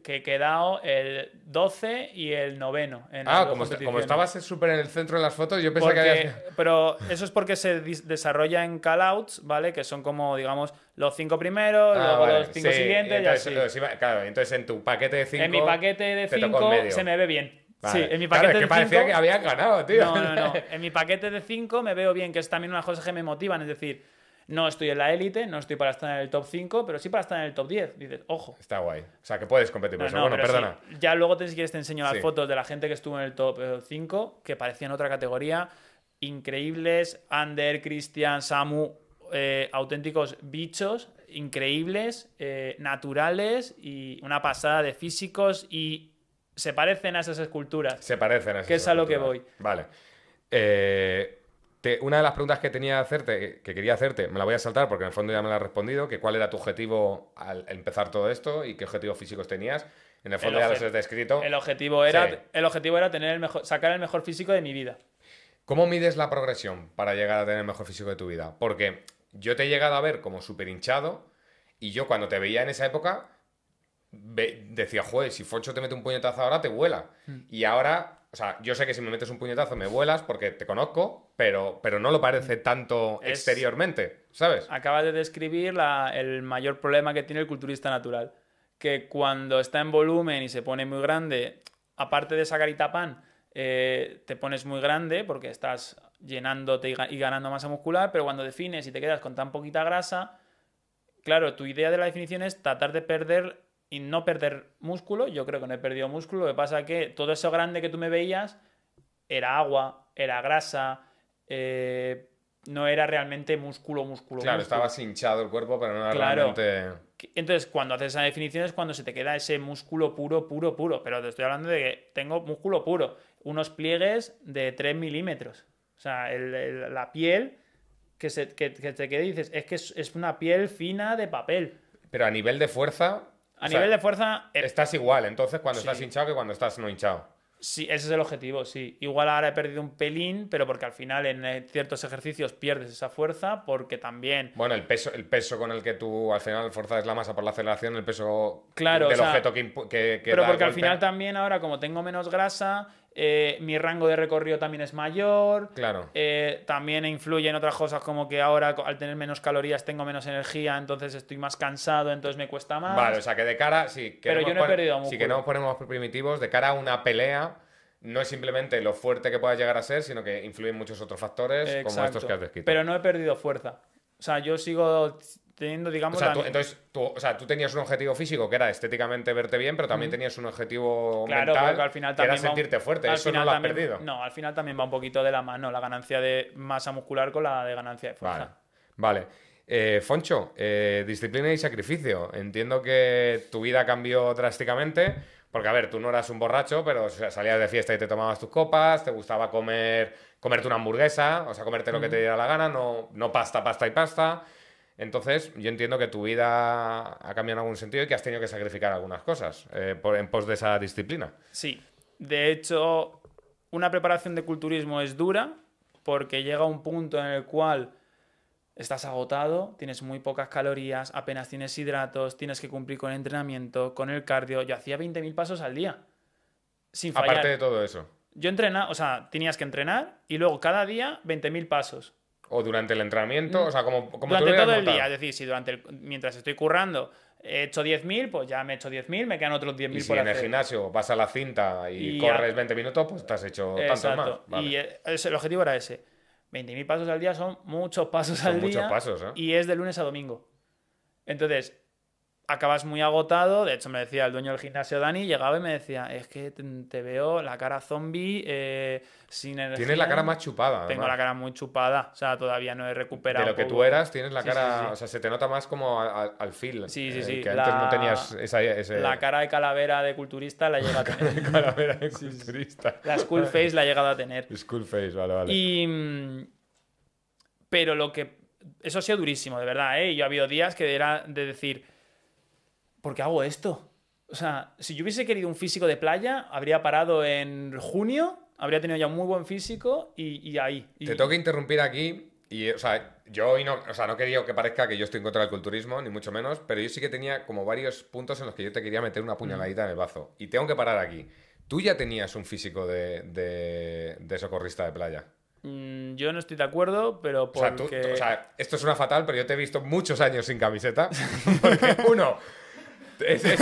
que he quedado el 12 y el noveno. En ah, como, como, estabas súper en el centro de las fotos, yo pensé que había. Pero eso es porque se desarrolla en callouts, ¿vale? Que son como, digamos, los cinco primeros, ah, luego los cinco siguientes y así. claro, entonces en tu paquete de cinco... En mi paquete de cinco se me ve bien. Sí, en mi paquete claro, es que parecía que había ganado, tío. No, no, no. En mi paquete de 5 me veo bien, que es también una cosa que me motivan. Es decir, no estoy en la élite, no estoy para estar en el top 5, pero sí para estar en el top 10. Dices, ojo. Está guay. O sea, que puedes competir. No, bueno, perdona. Ya luego, te, si quieres, te enseño las fotos de la gente que estuvo en el top 5, eh, que parecían otra categoría. Increíbles. Ander, Cristian, Samu, eh, auténticos bichos. Increíbles, eh, naturales y una pasada de físicos y se parecen a esas esculturas. Se parecen a esas Que es a lo que voy. Vale. Eh, una de las preguntas que tenía hacerte, que quería hacerte, me la voy a saltar porque en el fondo ya me la has respondido, que cuál era tu objetivo al empezar todo esto y qué objetivos físicos tenías. En el fondo ya lo has descrito. El objetivo era, el objetivo era tener mejor, sacar el mejor físico de mi vida. ¿Cómo mides la progresión para llegar a tener el mejor físico de tu vida? Porque yo te he llegado a ver como súper hinchado y yo cuando te veía en esa época decía, joder, si focho te mete un puñetazo ahora te vuela. Mm. Y ahora o sea, yo sé que si me metes un puñetazo me vuelas porque te conozco, pero, pero no lo parece mm. tanto exteriormente, ¿sabes? Acabas de describir el mayor problema que tiene el culturista natural. Que cuando está en volumen y se pone muy grande, aparte de esa carita pan, eh, te pones muy grande porque estás llenándote y ganando masa muscular, pero cuando defines y te quedas con tan poquita grasa, claro, tu idea de la definición es tratar de perder y no perder músculo. Yo creo que no he perdido músculo. Lo que pasa es que todo eso grande que tú me veías era agua, era grasa, eh, no era realmente músculo, músculo. Claro, estaba hinchado el cuerpo, pero no era realmente. Entonces, cuando haces esa definición es cuando se te queda ese músculo puro, puro, puro. Pero te estoy hablando de que tengo músculo puro, unos pliegues de 3 milímetros. O sea, la piel que, se, que, te queda y dices, es que es una piel fina de papel. Pero a nivel de fuerza, a nivel de fuerza. Eh, estás igual, entonces, cuando estás hinchado que cuando estás no hinchado. Sí, ese es el objetivo, sí. Igual ahora he perdido un pelín, pero porque al final en eh, ciertos ejercicios pierdes esa fuerza, porque también. Bueno, el peso, el peso con el que tú al final forzas la masa por la aceleración, el peso claro, del objeto que, que, Pero porque al final también ahora, como tengo menos grasa, eh, mi rango de recorrido también es mayor. Claro. Eh, también influye en otras cosas como que ahora al tener menos calorías tengo menos energía, entonces estoy más cansado, entonces me cuesta más. Vale, o sea que de cara, sí Pero yo no he perdido que no ponemos primitivos, de cara a una pelea, no es simplemente lo fuerte que pueda llegar a ser, sino que influyen muchos otros factores como estos que has descrito. Pero no he perdido fuerza. O sea, yo sigo teniendo, digamos... O sea, tú, entonces, tú, sea, tú tenías un objetivo físico que era estéticamente verte bien, pero también tenías un objetivo que, al final era sentirte fuerte. Eso no lo has perdido. No, al final también va un poquito de la mano la ganancia de masa muscular con la de ganancia de fuerza. Vale, eh, Foncho, eh, disciplina y sacrificio. Entiendo que tu vida cambió drásticamente. Porque, a ver, tú no eras un borracho, pero salías de fiesta y te tomabas tus copas, te gustaba comer, comerte una hamburguesa, o sea, comerte lo que te diera la gana, no, no pasta, pasta y pasta. Entonces, yo entiendo que tu vida ha cambiado en algún sentido y que has tenido que sacrificar algunas cosas eh, en pos de esa disciplina. Sí. De hecho, una preparación de culturismo es dura porque llega un punto en el cual estás agotado, tienes muy pocas calorías, apenas tienes hidratos, tienes que cumplir con el entrenamiento, con el cardio. Yo hacía 20.000 pasos al día. Sin fallar. Aparte de todo eso. Yo entrenaba, o sea, tenías que entrenar y luego cada día 20.000 pasos. O durante el entrenamiento, mm. o sea, como, como Durante todo el día, es decir, si durante mientras estoy currando he hecho 10.000, pues ya me he hecho 10.000, me quedan otros 10.000 por si en el gimnasio vas a la cinta y, corres 20 minutos, pues te has hecho tantos más. Y el, objetivo era ese. 20.000 pasos al día son muchos pasos son al muchos día. Pasos, ¿eh? Y es de lunes a domingo. Entonces, acabas muy agotado. De hecho, me decía el dueño del gimnasio, Dani, llegaba y me decía, es que te veo la cara zombie, eh, sin energía. Tienes la cara más chupada. Tengo la cara muy chupada, o sea, todavía no he recuperado. De lo que tú eras, tienes la cara, o sea, se te nota más como al, al feel. Sí, sí, eh, sí. que antes no tenías esa, La cara de calavera de culturista la llega a tener. de calavera de culturista. La school face la he llegado a tener. School face, vale, vale. Y... Mm, pero lo que... Eso ha sido durísimo, de verdad, ¿eh? Yo ha habido días que era de decir ¿por qué hago esto? O sea, si yo hubiese querido un físico de playa, habría parado en junio, habría tenido ya un muy buen físico y, ahí. Te tengo que interrumpir aquí. Y, o sea, yo hoy no, o sea, no quería que parezca que yo estoy en contra del culturismo, ni mucho menos, pero yo sí que tenía como varios puntos en los que yo te quería meter una puñaladita en el bazo. Y tengo que parar aquí. ¿Tú ya tenías un físico de, socorrista de playa? Mm, yo no estoy de acuerdo, pero porque... o sea, esto es una fatal, pero yo te he visto muchos años sin camiseta. Porque, uno, es, eh,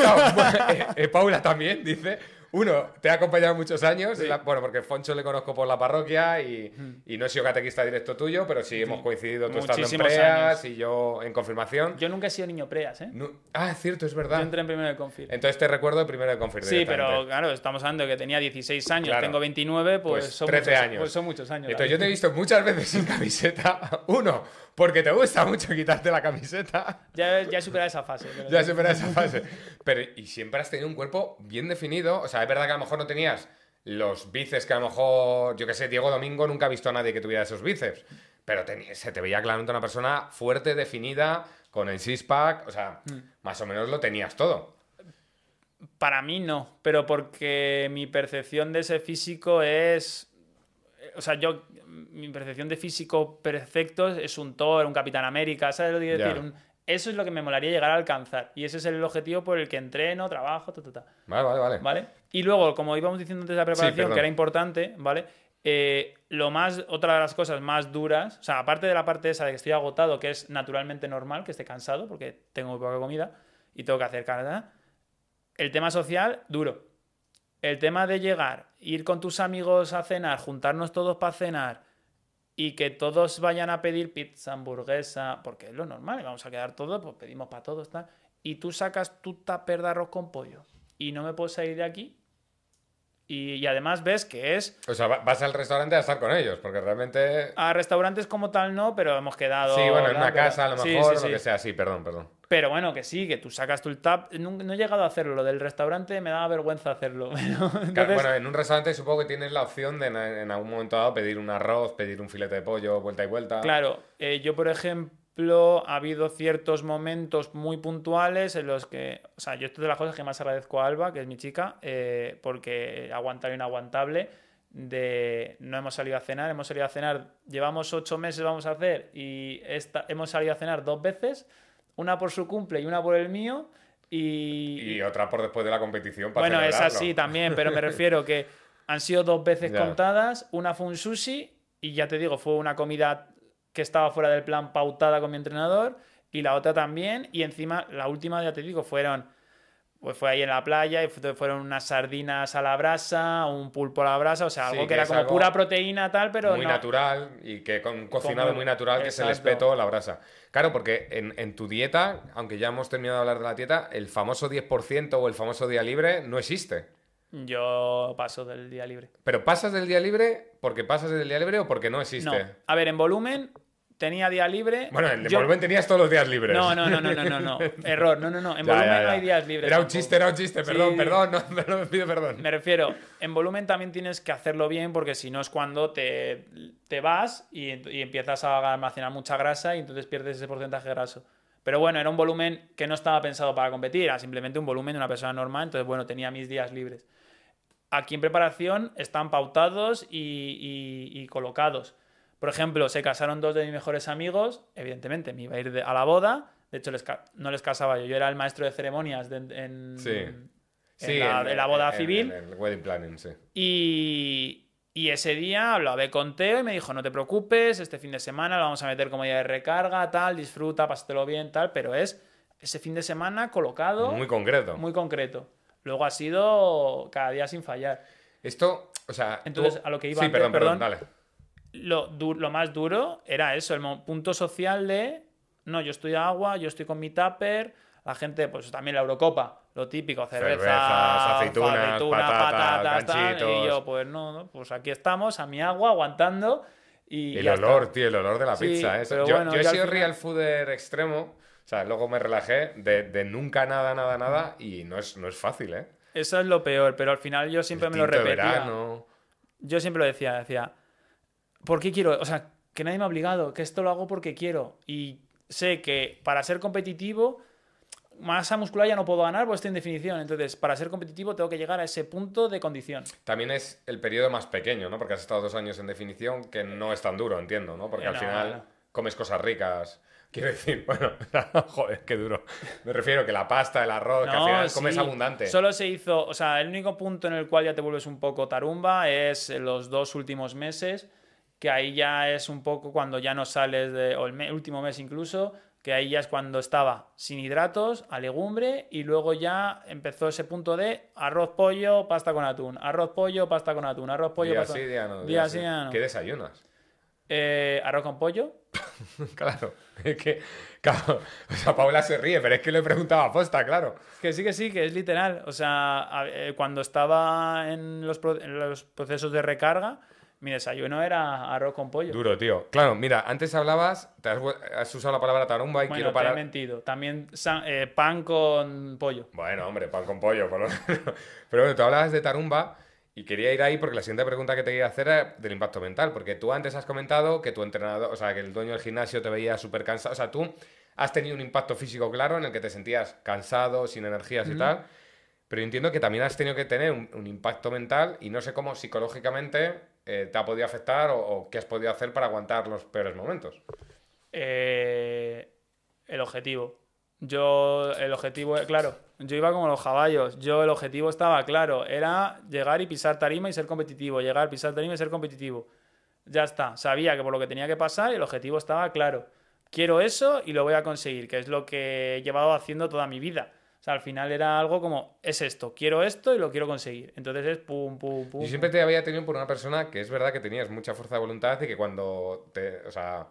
eh, Paula también dice. Uno, te ha acompañado muchos años, bueno, porque Foncho le conozco por la parroquia y, no he sido catequista directo tuyo, pero sí, hemos coincidido tú estando en preas años. y yo en confirmación. Yo nunca he sido niño preas, ¿eh? ah, cierto, es verdad. Yo entré en primero de confir. Entonces te recuerdo primero de confirmación Sí, pero claro, estamos hablando de que tenía 16 años, tengo 29, pues, pues, son años. Pues son muchos años. Entonces yo te he visto muchas veces sin camiseta, uno, porque te gusta mucho quitarte la camiseta. Ya, ya he superado esa fase. ya he esa fase. Pero, y siempre has tenido un cuerpo bien definido. O sea, es verdad que a lo mejor no tenías los bíceps que a lo mejor, yo qué sé, Diego Domingo nunca ha visto a nadie que tuviera esos bíceps. Pero se te veía claramente una persona fuerte, definida, con el six-pack. O sea, mm. más o menos lo tenías todo. Para mí no, pero porque mi percepción de ese físico es... O sea, yo mi percepción de físico perfecto es un Thor, un Capitán América, ¿sabes lo que decir? eso es lo que me molaría llegar a alcanzar. Y ese es el objetivo por el que entreno, trabajo, ta, Vale, vale, vale. Y luego, como íbamos diciendo antes de la preparación, que era importante, ¿vale? Eh, lo más, otra de las cosas más duras, o sea, aparte de la parte esa de que estoy agotado, que es naturalmente normal que esté cansado porque tengo muy poca comida y tengo que hacer carga, el tema social, duro. El tema de llegar ir con tus amigos a cenar, juntarnos todos para cenar y que todos vayan a pedir pizza, hamburguesa, porque es lo normal, vamos a quedar todos, pues pedimos para todos, tal. Y tú sacas tu taper de arroz con pollo y no me puedo salir de aquí. Y, además ves que es... O sea, vas al restaurante a estar con ellos, porque realmente... A restaurantes como tal no, pero hemos quedado... Sí, bueno, en una casa a lo mejor, que sea, sí, perdón, perdón. Pero bueno, que sí, que tú sacas tu tap. No, he llegado a hacerlo, lo del restaurante me daba vergüenza hacerlo. Bueno, en un restaurante supongo que tienes la opción de en algún momento dado pedir un arroz, pedir un filete de pollo, vuelta y vuelta. Claro, eh, yo por ejemplo ha habido ciertos momentos muy puntuales en los que, o sea, yo esto es de las cosas que más agradezco a Alba, que es mi chica, eh, porque aguantar inaguantable de no hemos salido a cenar, hemos salido a cenar, llevamos ocho meses, vamos a hacer, y hemos salido a cenar dos veces una por su cumple y una por el mío. Y, y otra por después de la competición. bueno, es así también, pero me refiero que han sido dos veces contadas. Una fue un sushi y ya te digo, fue una comida que estaba fuera del plan pautada con mi entrenador. Y la otra también. Y encima, la última, ya te digo, fueron pues fue ahí en la playa y fueron unas sardinas a la brasa, un pulpo a la brasa, o sea, algo que, era como pura proteína tal, pero muy natural y que con un cocinado muy natural que es el espeto a la brasa. Claro, porque en, tu dieta, aunque ya hemos terminado de hablar de la dieta, el famoso 10% o el famoso día libre no existe. Yo paso del día libre. ¿Pero pasas del día libre porque pasas del día libre o porque no existe? A ver, en volumen tenía día libre. Bueno, en volumen tenías todos los días libres. No, no, no, no, no, no, no. Error, no, no, no. En volumen no hay días libres. Era un chiste, era un chiste, perdón, perdón, no, pido perdón. Me refiero, en volumen también tienes que hacerlo bien porque si no es cuando te, te vas y, empiezas a almacenar mucha grasa y entonces pierdes ese porcentaje graso. Pero bueno, era un volumen que no estaba pensado para competir, era simplemente un volumen de una persona normal, entonces bueno, tenía mis días libres. Aquí en preparación están pautados y, y colocados. Por ejemplo, se casaron dos de mis mejores amigos, evidentemente me iba a ir a la boda, de hecho no les casaba yo, yo era el maestro de ceremonias de, en, la, de la, boda en, civil. el wedding planning, sí. Y, ese día hablaba con Teo y me dijo, no te preocupes, este fin de semana lo vamos a meter como día de recarga, tal, disfruta, pásatelo bien, tal, pero es ese fin de semana colocado. Muy concreto. Muy concreto. Luego ha sido cada día sin fallar. Esto, o sea... Entonces, a lo que iba... Sí, perdón, perdón, perdón, dale lo, más duro era eso, el punto social de, no, yo estoy a agua, yo estoy con mi tupper, la gente, pues también la Eurocopa, lo típico, cerveza, patatas, y yo, pues no, pues aquí estamos, a mi agua, aguantando. Y, el olor, tío, el olor de la pizza. ¿eh? Yo, he sido real fooder extremo, o sea, luego me relajé de, nunca nada, nada, nada, y no es, no es fácil, ¿eh? Eso es lo peor, pero al final yo siempre me lo repetía. Yo siempre lo decía, decía, ¿por qué quiero? O sea, que nadie me ha obligado, que esto lo hago porque quiero. Y sé que para ser competitivo, masa muscular ya no puedo ganar, pues estoy en definición. Entonces, para ser competitivo tengo que llegar a ese punto de condición. También es el periodo más pequeño, ¿no? Porque has estado dos años en definición, que no es tan duro, entiendo, ¿no? Porque al final comes cosas ricas. Quiero decir, bueno, joder, qué duro. Me refiero que la pasta, el arroz, que al final comes abundante. Solo se hizo, o sea, el único punto en el cual ya te vuelves un poco tarumba es los dos últimos meses que ahí ya es un poco cuando ya no sales de, o el último mes incluso, que ahí ya es cuando estaba sin hidratos, a legumbre, y luego ya empezó ese punto de arroz, pollo, pasta con atún, arroz, pollo, pasta con atún, arroz, pollo, día pasta... Sí, día ¿Qué desayunas? Eh, arroz con pollo. claro, es que, claro, o sea, Paula se ríe, pero es que le a posta, claro. Que sí, que sí, que es literal. O sea, eh, cuando estaba en los procesos de recarga, mi desayuno era arroz con pollo. Duro, tío. Claro, mira, antes hablabas, has, usado la palabra tarumba y quiero parar. Te he mentido. También eh, pan con pollo. Bueno, hombre, pan con pollo. Por Pero bueno, tú hablabas de tarumba y quería ir ahí porque la siguiente pregunta que te quería hacer era del impacto mental. Porque tú antes has comentado que tu entrenador, o sea, que el dueño del gimnasio te veía súper cansado. O sea, tú has tenido un impacto físico claro en el que te sentías cansado, sin energías y tal. Pero entiendo que también has tenido que tener un impacto mental y no sé cómo psicológicamente eh, te ha podido afectar o, qué has podido hacer para aguantar los peores momentos? Eh, el objetivo. Yo, el objetivo, eh, claro, yo iba como los caballos. Yo, el objetivo estaba claro. Era llegar y pisar tarima y ser competitivo. Llegar, pisar tarima y ser competitivo. Ya está. Sabía que por lo que tenía que pasar, el objetivo estaba claro. Quiero eso y lo voy a conseguir, que es lo que he llevado haciendo toda mi vida. O sea, al final era algo como, es esto, quiero esto y lo quiero conseguir. Entonces es pum, pum, pum. siempre te había tenido por una persona que es verdad que tenías mucha fuerza de voluntad y que cuando te, o sea,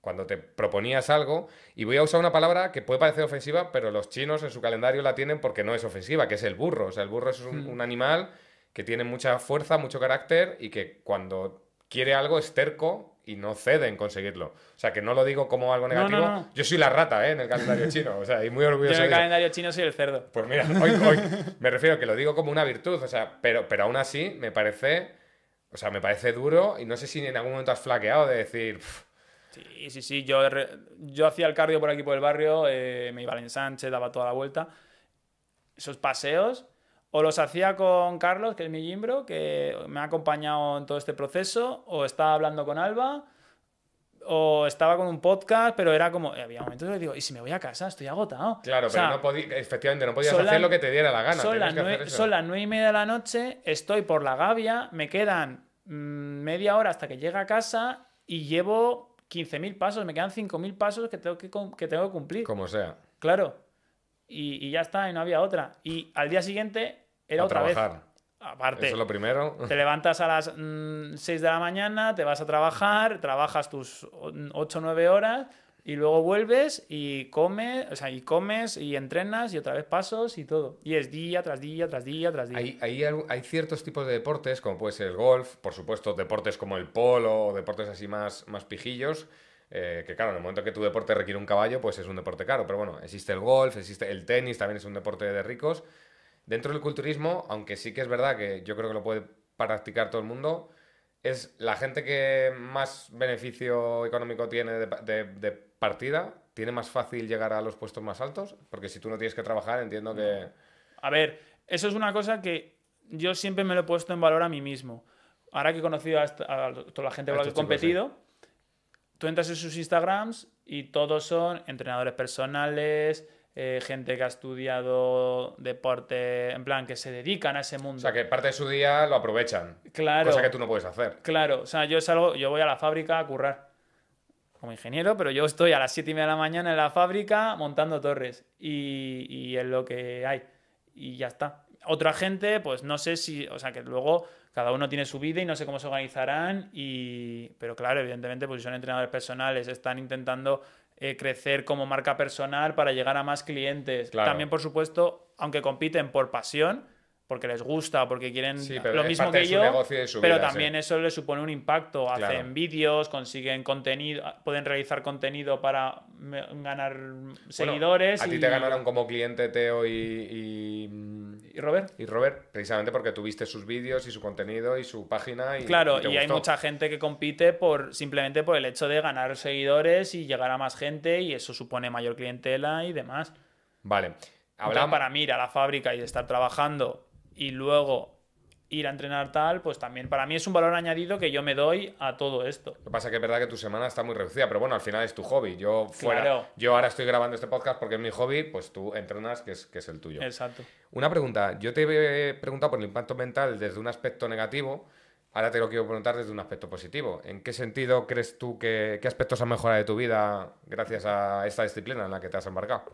cuando te proponías algo, y voy a usar una palabra que puede parecer ofensiva, pero los chinos en su calendario la tienen porque no es ofensiva, que es el burro. O sea, el burro es un, hmm. un animal que tiene mucha fuerza, mucho carácter y que cuando quiere algo es terco y no cede en conseguirlo. O sea, que no lo digo como algo negativo. Yo soy la rata ¿eh? en el calendario chino. O sea, y muy orgulloso. en el calendario chino soy el cerdo. Pues mira, hoy, me refiero a que lo digo como una virtud. O sea, pero, pero aún así me parece. O sea, me parece duro y no sé si en algún momento has flaqueado de decir. Sí, sí, sí. Yo, yo hacía el cardio por aquí por el barrio, eh, me iba al ensanche, daba toda la vuelta. Esos paseos o los hacía con Carlos, que es mi gimbro, que me ha acompañado en todo este proceso, o estaba hablando con Alba, o estaba con un podcast, pero era como, había momentos que digo, ¿y si me voy a casa? Estoy agotado. Claro, pero no efectivamente, no podías hacer lo que te diera la gana. Son, las nueve, y media de la noche, estoy por la gavia, me quedan mm, media hora hasta que llegue a casa y llevo 15.000 pasos, me quedan 5.000 pasos que tengo que, que tengo que cumplir. Como sea. Claro. y ya está, y no había otra. Y al día siguiente era a trabajar. Aparte, Eso es lo primero. Te levantas a las 6 mm, de la mañana, te vas a trabajar, trabajas tus 8 o 9 horas y luego vuelves y comes, o sea, y comes y entrenas y otra vez pasos y todo. Y es día tras día, tras día, tras día. Hay, hay, hay ciertos tipos de deportes, como puede ser el golf, por supuesto, deportes como el polo o deportes así más, más pijillos. Eh, que claro, en el momento que tu deporte requiere un caballo, pues es un deporte caro. Pero bueno, existe el golf, existe el tenis, también es un deporte de ricos. Dentro del culturismo, aunque sí que es verdad que yo creo que lo puede practicar todo el mundo, es la gente que más beneficio económico tiene de, partida, tiene más fácil llegar a los puestos más altos, porque si tú no tienes que trabajar, entiendo que... A ver, eso es una cosa que yo siempre me lo he puesto en valor a mí mismo. Ahora que he conocido a, toda la gente con la que he competido, tú entras en sus Instagrams y todos son entrenadores personales, eh, gente que ha estudiado deporte, en plan, que se dedican a ese mundo. O sea, que parte de su día lo aprovechan. Claro. Cosa que tú no puedes hacer. Claro, o sea, yo salgo, yo voy a la fábrica a currar como ingeniero, pero yo estoy a las 7 y media de la mañana en la fábrica montando torres y, es lo que hay. Y ya está. Otra gente, pues no sé si, o sea, que luego cada uno tiene su vida y no sé cómo se organizarán y pero claro evidentemente pues si son entrenadores personales están intentando eh, crecer como marca personal para llegar a más clientes. También, por supuesto, aunque compiten por pasión, porque les gusta, porque quieren lo mismo que yo, pero también eso le supone un impacto. Hacen vídeos, consiguen contenido, pueden realizar contenido para ganar seguidores. A ti te ganaron como cliente Teo y, y, Robert. Y Robert, precisamente porque tuviste sus vídeos y su contenido y su página. Y, claro, y, hay mucha gente que compite por simplemente por el hecho de ganar seguidores y llegar a más gente y eso supone mayor clientela y demás. Vale. Hablamos... para mí ir a la fábrica y estar trabajando y luego ir a entrenar tal, pues también para mí es un valor añadido que yo me doy a todo esto. Lo que pasa es que es verdad que tu semana está muy reducida, pero bueno, al final es tu hobby. Yo fuera, yo ahora estoy grabando este podcast porque es mi hobby, pues tú entrenas, que es, que es el tuyo. Exacto. Una pregunta, yo te he preguntado por el impacto mental desde un aspecto negativo, ahora te lo quiero preguntar desde un aspecto positivo. ¿En qué sentido crees tú que qué aspectos han mejorado de tu vida gracias a esta disciplina en la que te has embarcado?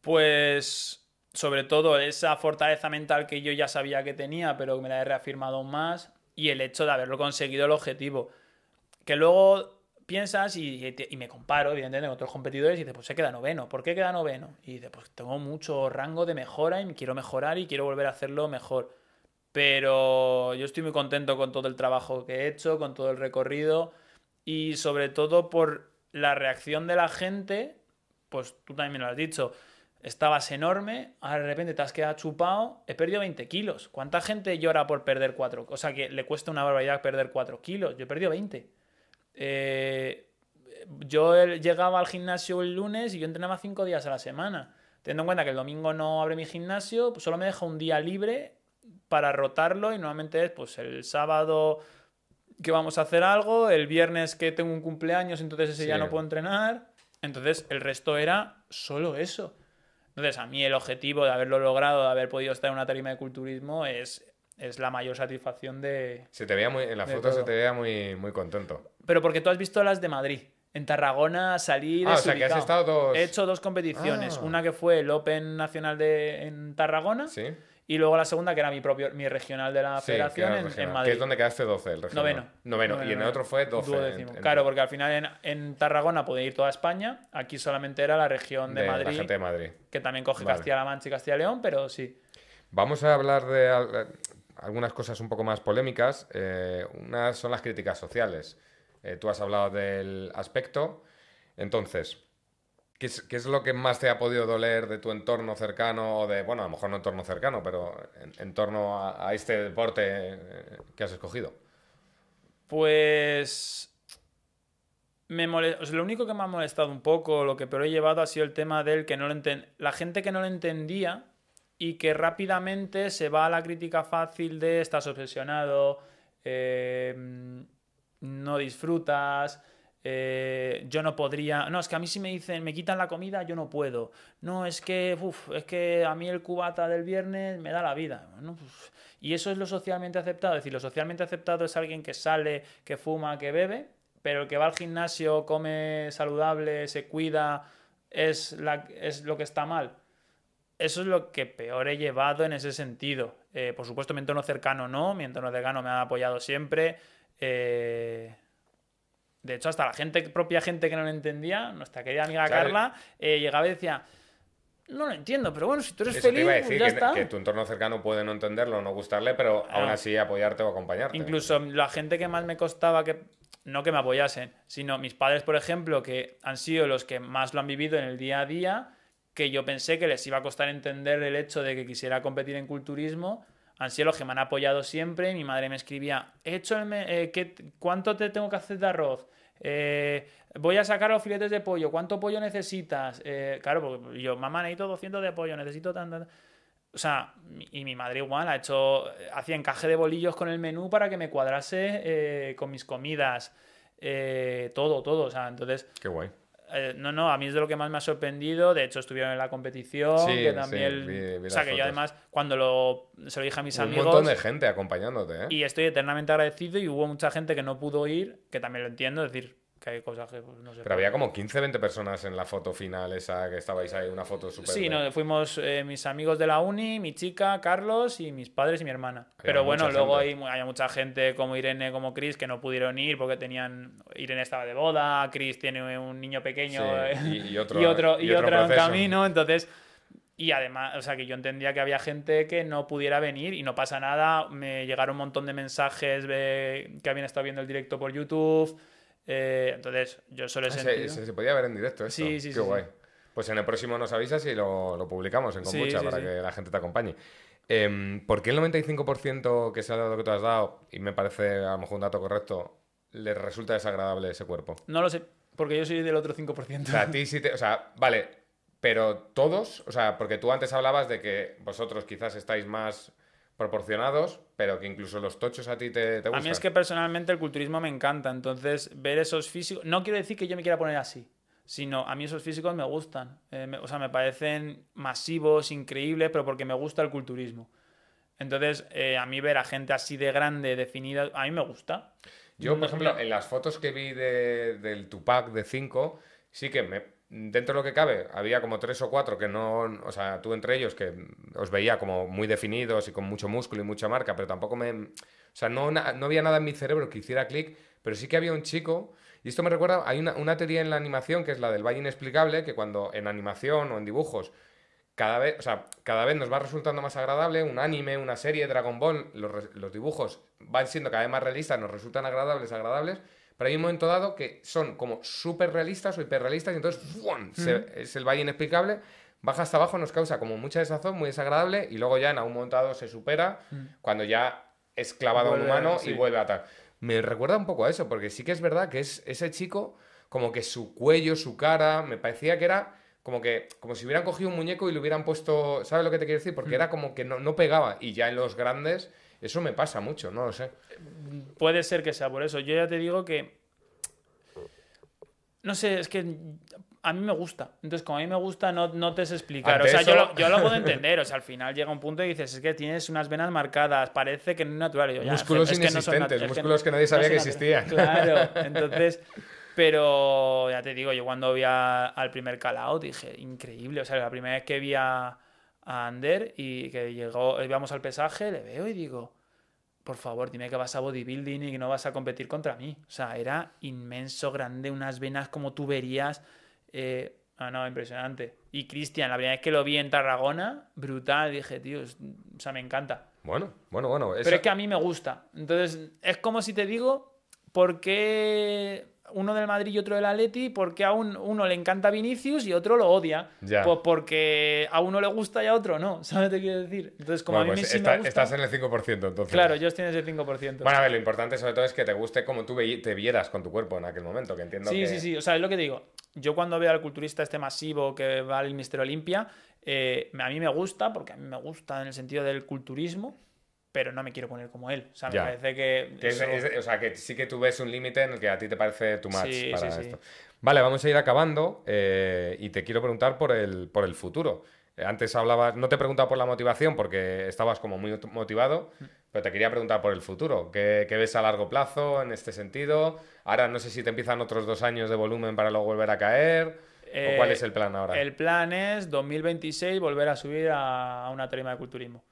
Pues sobre todo esa fortaleza mental que yo ya sabía que tenía, pero me la he reafirmado aún más, y el hecho de haberlo conseguido el objetivo. Que luego piensas y, me comparo, evidentemente, con otros competidores y dices, pues se queda noveno. ¿Por qué queda noveno? Y dices, pues tengo mucho rango de mejora y quiero mejorar y quiero volver a hacerlo mejor. Pero yo estoy muy contento con todo el trabajo que he hecho, con todo el recorrido y sobre todo por la reacción de la gente, pues tú también me lo has dicho estabas enorme, ahora de repente te has quedado chupado, he perdido 20 kilos. ¿Cuánta gente llora por perder 4? O sea, que le cuesta una barbaridad perder 4 kilos. Yo he perdido 20. Eh, yo llegaba al gimnasio el lunes y yo entrenaba 5 días a la semana. Teniendo en cuenta que el domingo no abre mi gimnasio, pues solo me deja un día libre para rotarlo y normalmente es pues el sábado que vamos a hacer algo, el viernes que tengo un cumpleaños, entonces ese ya no puedo entrenar. Entonces el resto era solo eso. Entonces, a mí el objetivo de haberlo logrado, de haber podido estar en una tarima de culturismo, es, la mayor satisfacción de. Se te veía muy, en la foto se te veía muy, muy contento. Pero porque tú has visto las de Madrid. En Tarragona salí ah, o sea, que has estado dos... He hecho dos competiciones. Ah. Una que fue el Open Nacional de... en Tarragona. Sí y luego la segunda, que era mi propio mi regional de la federación en, Madrid. Que es donde quedaste 12, el regional. Noveno. Noveno. y en el otro fue 12. Claro, porque al final en, Tarragona podía ir toda España. Aquí solamente era la región de, Madrid. Que también coge Castilla-La Mancha y Castilla-León, pero sí. Vamos a hablar de eh, algunas cosas un poco más polémicas. Eh, unas son las críticas sociales. Eh, tú has hablado del aspecto. Entonces, ¿Qué es, lo que más te ha podido doler de tu entorno cercano o de, bueno, a lo mejor no entorno cercano, pero en, torno a, este deporte eh, que has escogido? Pues... Me lo único que me ha molestado un poco, lo que peor he llevado, ha sido el tema del que no La gente que no lo entendía y que rápidamente se va a la crítica fácil de estás obsesionado, eh, no disfrutas, eh, yo no podría. No, es que a mí si me dicen, me quitan la comida, yo no puedo. No, es que, es que a mí el cubata del viernes me da la vida. Pues, y eso es lo socialmente aceptado. Es decir, lo socialmente aceptado es alguien que sale, que fuma, que bebe, pero el que va al gimnasio, come saludable, se cuida, es, la, es lo que está mal. Eso es lo que peor he llevado en ese sentido. Eh, por supuesto, mi entorno cercano no, mi entorno cercano me ha apoyado siempre. Eh, de hecho, hasta la gente, propia gente que no lo entendía, nuestra querida amiga Carla, eh, llegaba y decía, no lo entiendo, pero bueno, si tú eres feliz, que, tu entorno cercano puede no entenderlo, no gustarle, pero aún así apoyarte o acompañarte. Incluso la gente que más me costaba que no que me apoyasen, sino mis padres, por ejemplo, que han sido los que más lo han vivido en el día a día, que yo pensé que les iba a costar entender el hecho de que quisiera competir en culturismo, han sido los que me han apoyado siempre. Mi madre me escribía, eh, ¿cuánto te tengo que hacer de arroz? Eh, voy a sacar los filetes de pollo. ¿Cuánto pollo necesitas? Eh, claro, porque yo, mamá, necesito 200 de pollo, necesito tanto O sea, y mi madre igual ha hecho, hacía encaje de bolillos con el menú para que me cuadrase eh, con mis comidas, eh, todo, todo. O sea, entonces. Qué guay. Eh, no, no, a mí es de lo que más me ha sorprendido. De hecho, estuvieron en la competición. que también. o sea, que yo además, cuando lo, se lo dije a mis amigos. Un montón de gente acompañándote. ¿eh? Y estoy eternamente agradecido. Y hubo mucha gente que no pudo ir, que también lo entiendo. Es decir, que hay cosas que pues, no sé. Pero había pues como 15, 20 personas en la foto final esa que estabais ahí, una foto súper... Sí, no, fuimos eh, mis amigos de la uni, mi chica, Carlos y mis padres y mi hermana. Pero bueno, luego hay, mucha gente como Irene, como Chris, que no pudieron ir porque tenían... Irene estaba de boda, Chris tiene un niño pequeño eh, y, otro, y otro, y en camino, entonces... Y además, o sea, que yo entendía que había gente que no pudiera venir y no pasa nada. Me llegaron un montón de mensajes de que habían estado viendo el directo por YouTube, eh, entonces, yo solo he ah, sentido... Se, podía ver en directo esto. Sí, sí, Qué guay. Pues en el próximo nos avisas y lo, publicamos en Kombucha para que la gente te acompañe. Em, ¿Por qué el 95% que se ha dado que tú has dado, y me parece a lo mejor un dato correcto, le resulta desagradable ese cuerpo? No lo sé, porque yo soy del otro 5%. O sea, a ti sí O sea, vale, pero todos, o sea, porque tú antes hablabas de que vosotros quizás estáis más proporcionados, pero que incluso los tochos a ti te, gustan. A mí es que personalmente el culturismo me encanta, entonces ver esos físicos, no quiero decir que yo me quiera poner así, sino a mí esos físicos me gustan, eh, o sea, me parecen masivos, increíbles, pero porque me gusta el culturismo. Entonces, eh, a mí ver a gente así de grande, definida, a mí me gusta. Yo, por ejemplo, en las fotos que vi de, del Tupac de 5, sí que me, dentro de lo que cabe, había como tres o cuatro que no, o sea, tú entre ellos que os veía como muy definidos y con mucho músculo y mucha marca, pero tampoco me... O sea, no, no había nada en mi cerebro que hiciera clic, pero sí que había un chico, y esto me recuerda, hay una, una teoría en la animación que es la del valle inexplicable, que cuando en animación o en dibujos cada vez, o sea, cada vez nos va resultando más agradable un anime, una serie, Dragon Ball, los, los, dibujos van siendo cada vez más realistas, nos resultan agradables, agradables, pero hay un momento dado que son como súper realistas o hiperrealistas y entonces es el valle inexplicable, baja hasta abajo, nos causa como mucha desazón, muy desagradable y luego ya en algún momento dado se supera mm. cuando ya es clavado en a un humano y vuelve a atar. Me recuerda un poco a eso, porque sí que es verdad que es ese chico como que su cuello, su cara, me parecía que era como que como si hubieran cogido un muñeco y le hubieran puesto, ¿sabes lo que te quiero decir? Porque hmm. era como que no, pegaba y ya en los grandes eso me pasa mucho, no lo sé. Puede ser que sea por eso. Yo ya te digo que no sé, es que a mí me gusta. Entonces, como a mí me gusta, no, te es explicar. o sea, yo, lo, puedo entender. O sea, al final llega un punto y dices, es que tienes unas venas marcadas, parece que no es natural. músculos inexistentes, músculos que nadie sabía que existían. Claro. Entonces, pero ya te digo, yo cuando vi al primer call dije, increíble. O sea, la primera vez que vi a, Ander y que llegó, íbamos al pesaje, le veo y digo, por favor, dime que vas a bodybuilding y que no vas a competir contra mí. O sea, era inmenso, grande, unas venas como tuberías. verías. ah, no, impresionante. Y Cristian, la primera vez que lo vi en Tarragona, brutal, dije, tío, o sea, me encanta. Bueno, bueno, bueno. Pero es que a mí me gusta. Entonces, es como si te digo, ¿por qué uno del Madrid y otro del Atleti, porque a uno le encanta Vinicius y otro lo odia. Pues porque a uno le gusta y a otro no, ¿sabes qué quiero decir? Entonces, pues Estás en el 5%, entonces. Claro, yo estoy en ese 5%. Bueno, a ver, lo importante sobre todo es que te guste como tú te vieras con tu cuerpo en aquel momento, que entiendo Sí, sí, sí, o sea, es lo que digo. Yo cuando veo al culturista este masivo que va al Mister Olimpia, eh, a mí me gusta, porque a mí me gusta en el sentido del culturismo, pero no me quiero poner como él. O sea, me parece que... o sea, que sí que tú ves un límite en el que a ti te parece tu match para esto. Vale, vamos a ir acabando eh, y te quiero preguntar por el, por el futuro. Eh, antes hablabas, no te he preguntado por la motivación porque estabas como muy motivado, mm. pero te quería preguntar por el futuro. ¿Qué, ves a largo plazo en este sentido? Ahora no sé si te empiezan otros dos años de volumen para luego volver a caer. ¿O cuál eh, es el plan ahora? El plan es 2026 volver a subir a una tarima de culturismo.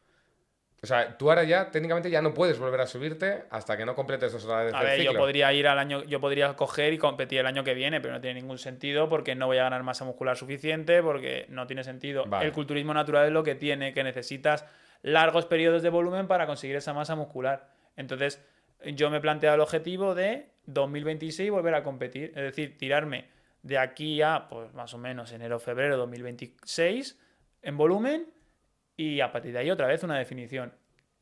O sea, tú ahora ya técnicamente ya no puedes volver a subirte hasta que no completes esos A ver, yo podría ir al año, yo podría coger y competir el año que viene, pero no tiene ningún sentido porque no voy a ganar masa muscular suficiente, porque no tiene sentido. El culturismo natural es lo que tiene, que necesitas largos periodos de volumen para conseguir esa masa muscular. Entonces, yo me he planteado el objetivo de 2026 volver a competir, es decir, tirarme de aquí a pues más o menos enero febrero de 2026 en volumen y a partir de ahí otra vez una definición.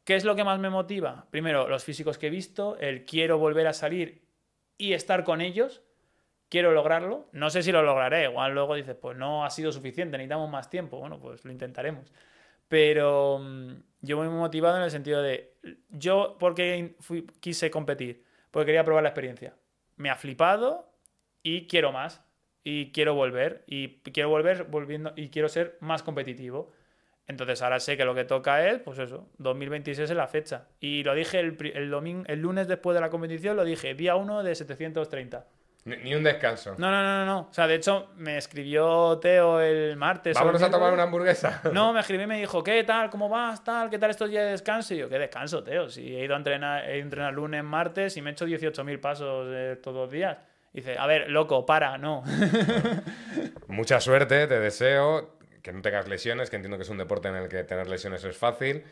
¿Qué es lo que más me motiva? Primero, los físicos que he visto, el quiero volver a salir y estar con ellos, quiero lograrlo, no sé si lo lograré, igual luego dices, pues no ha sido suficiente, necesitamos más tiempo, bueno, pues lo intentaremos. Pero mm, yo me muy motivado en el sentido de, yo porque quise competir, porque quería probar la experiencia, me ha flipado y quiero más, y quiero volver, y quiero volver volviendo, y quiero ser más competitivo. Entonces ahora sé que lo que toca es, pues eso, 2026 es la fecha. Y lo dije el, domingo, el lunes después de la competición, lo dije, día 1 de 730. Ni, un descanso. No, no, no, no. O sea, de hecho, me escribió Teo el martes. Vámonos a tomar una hamburguesa. No, me escribió y me dijo, ¿qué tal? ¿Cómo vas? ¿Tal? ¿Qué tal estos días de descanso? Y yo, ¿qué descanso, Teo? Si he ido a entrenar, he ido a entrenar lunes, martes y me he hecho 18.000 pasos eh, todos los días. Dice, a ver, loco, para, no. Mucha suerte, te deseo que no tengas lesiones, que entiendo que es un deporte en el que tener lesiones es fácil.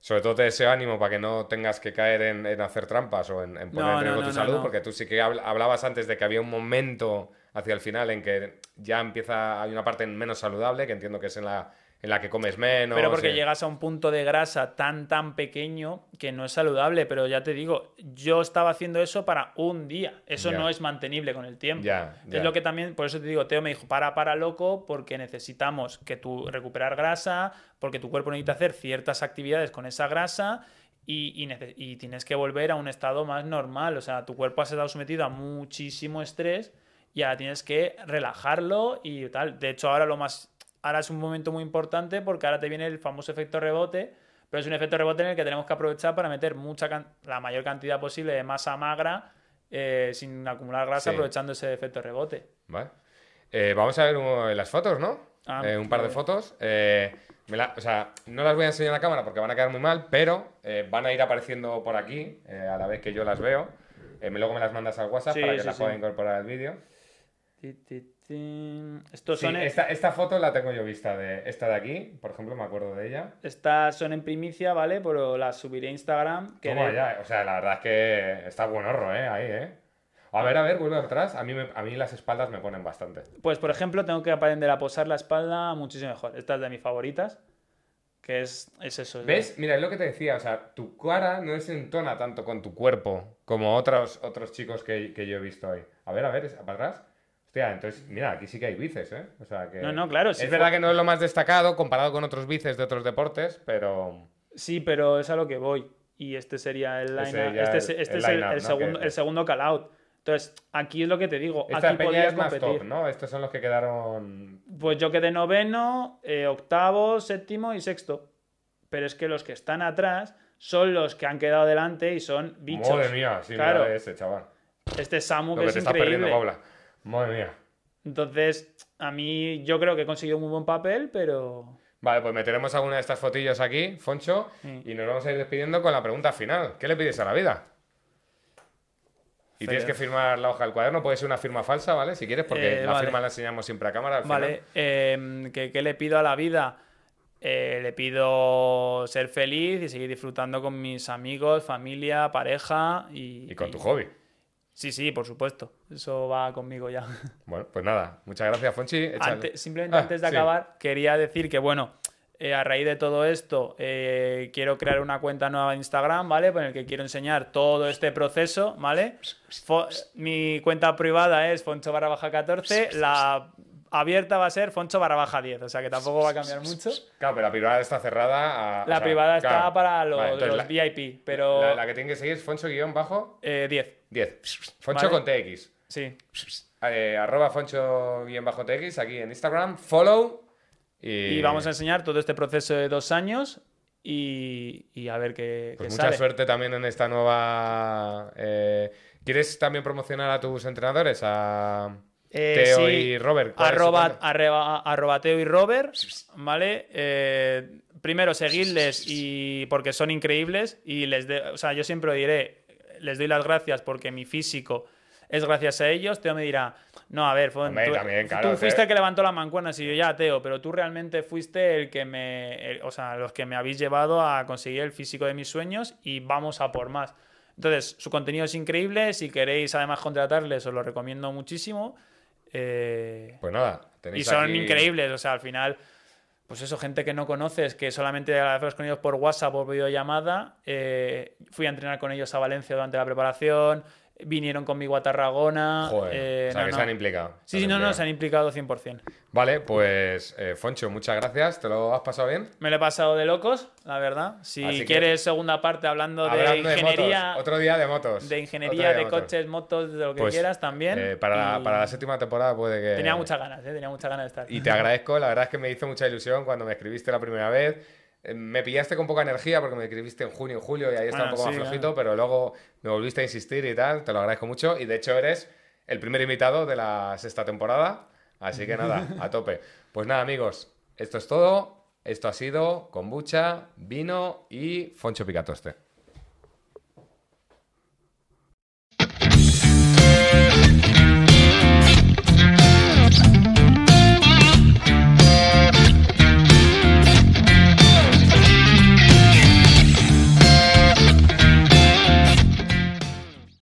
Sobre todo te deseo ánimo para que no tengas que caer en, hacer trampas o en, poner en riesgo tu salud, porque tú sí que hablabas antes de que había un momento hacia el final en que ya empieza, hay una parte menos saludable, que entiendo que es en la en la que comes menos. Pero porque eh. llegas a un punto de grasa tan, tan pequeño que no es saludable. Pero ya te digo, yo estaba haciendo eso para un día. Eso no es mantenible con el tiempo. Es lo que también, por eso te digo, Teo me dijo, para, para, loco, porque necesitamos que tú recuperar grasa, porque tu cuerpo necesita hacer ciertas actividades con esa grasa. Y, tienes que volver a un estado más normal. O sea, tu cuerpo ha estado sometido a muchísimo estrés y ahora tienes que relajarlo y tal. De hecho, ahora lo más ahora es un momento muy importante porque ahora te viene el famoso efecto rebote, pero es un efecto rebote en el que tenemos que aprovechar para meter mucha la mayor cantidad posible de masa magra eh, sin acumular grasa, aprovechando ese efecto rebote. Vale. Eh, vamos a ver las fotos, ¿no? Ah, eh, un par de fotos. o sea, no las voy a enseñar a la cámara porque van a quedar muy mal, pero van a ir apareciendo por aquí a la vez que yo las veo. luego me las mandas al WhatsApp para que las pueda incorporar al vídeo esta, foto la tengo yo vista de esta de aquí, por ejemplo, me acuerdo de ella. Estas son en primicia, ¿vale? Pero las subiré a Instagram. Que O sea, la verdad es que está buen horro, ¿eh? Ahí, ¿eh? A ver, a ver, vuelvo atrás. A mí, a mí las espaldas me ponen bastante. Pues, por ejemplo, tengo que aprender a posar la espalda muchísimo mejor. Esta es de mis favoritas. Que es, es eso. ¿Ves? Mira, es lo que te decía. O sea, tu cara no se entona tanto con tu cuerpo como otros, otros chicos que, que yo he visto hoy A ver, a ver, para atrás. Hostia, entonces, mira, aquí sí que hay bices, ¿eh? O sea que. No, no, claro. sí. es verdad que no es lo más destacado comparado con otros bices de otros deportes, pero. Sí, pero es a lo que voy. Y este sería el line Este, este, este es el, segundo, el call out. Entonces, aquí es lo que te digo. aquí peña es ¿no? Estos son los que quedaron. Pues yo quedé noveno, eh, octavo, séptimo y sexto. Pero es que los que están atrás son los que han quedado delante y son bichos. Madre mía, sí, claro. ese chaval. Este Samu que, que, es te perdiendo, Paula. Madre mía. Entonces, a mí yo creo que he conseguido un muy buen papel, pero... Vale, pues meteremos alguna de estas fotillas aquí, Foncho, y nos vamos a ir despidiendo con la pregunta final. ¿Qué le pides a la vida? Y tienes que firmar la hoja del cuaderno, puede ser una firma falsa, ¿vale? Si quieres, porque eh, la firma la enseñamos siempre a cámara. Al vale, final. Em, ¿qué, le pido a la vida? Eh, le pido ser feliz y seguir disfrutando con mis amigos, familia, pareja y... Y con tu hobby. Sí, sí, por supuesto. Eso va conmigo ya. Bueno, pues nada. Muchas gracias, Fonchi. simplemente ah, antes de acabar, quería decir que, bueno, eh, a raíz de todo esto, eh, quiero crear una cuenta nueva en Instagram, ¿vale? Con el que quiero enseñar todo este proceso, ¿vale? Pues, pues, mi cuenta privada es Foncho barra baja 14. Pues, la abierta va a ser Foncho barra baja 10, o sea que tampoco va a cambiar mucho. Claro, pero la privada está cerrada. A, la privada está para los, VIP, pero. La, que tiene que seguir es eh, Foncho guión bajo. 10. 10. Foncho con TX. Sí. Eh, arroba Foncho guión TX aquí en Instagram. Follow. Y... vamos a enseñar todo este proceso de dos años. Y, a ver qué, pues mucha suerte también en esta nueva. Eh, ¿Quieres también promocionar a tus entrenadores? A... Eh, Teo y Robert. Arroba, Teo y Robert, ¿vale? Eh, primero, seguidles y, porque son increíbles y les... o sea, yo siempre diré, les doy las gracias porque mi físico es gracias a ellos. Teo me dirá, no, a ver, tú, fuiste el que levantó la mancuerna y yo ya, Teo, pero tú realmente fuiste el que me... o sea, los que me habéis llevado a conseguir el físico de mis sueños y vamos a por más. Entonces, su contenido es increíble. Si queréis además contratarles, os lo recomiendo muchísimo. Eh, pues nada, Y son increíbles, o sea, al final, pues eso, gente que no conoces, que solamente hablas con ellos por WhatsApp o videollamada. Eh, fui a entrenar con ellos a Valencia durante la preparación, vinieron conmigo a Tarragona. Eh, o sea, que se han implicado. Sí, sí, no, no, se han implicado 100%. Vale, pues eh, Foncho, muchas gracias. ¿Te lo has pasado bien? Me lo he pasado de locos, la verdad. Si quieres segunda parte hablando, de ingeniería... Otro día de motos. De ingeniería, de, coches, motos. de lo que pues, quieras también. Eh, para, para, la séptima temporada puede que... Tenía muchas ganas, tenía muchas ganas de estar. Y te agradezco, la verdad es que me hizo mucha ilusión cuando me escribiste la primera vez eh, me pillaste con poca energía porque me escribiste en junio, y julio y ahí estaba un ah, poco más flojito, pero luego me volviste a insistir y tal, te lo agradezco mucho y de hecho eres el primer invitado de la sexta temporada, así que nada, a tope. Pues nada amigos, esto es todo, esto ha sido kombucha, vino y Foncho Picatoste.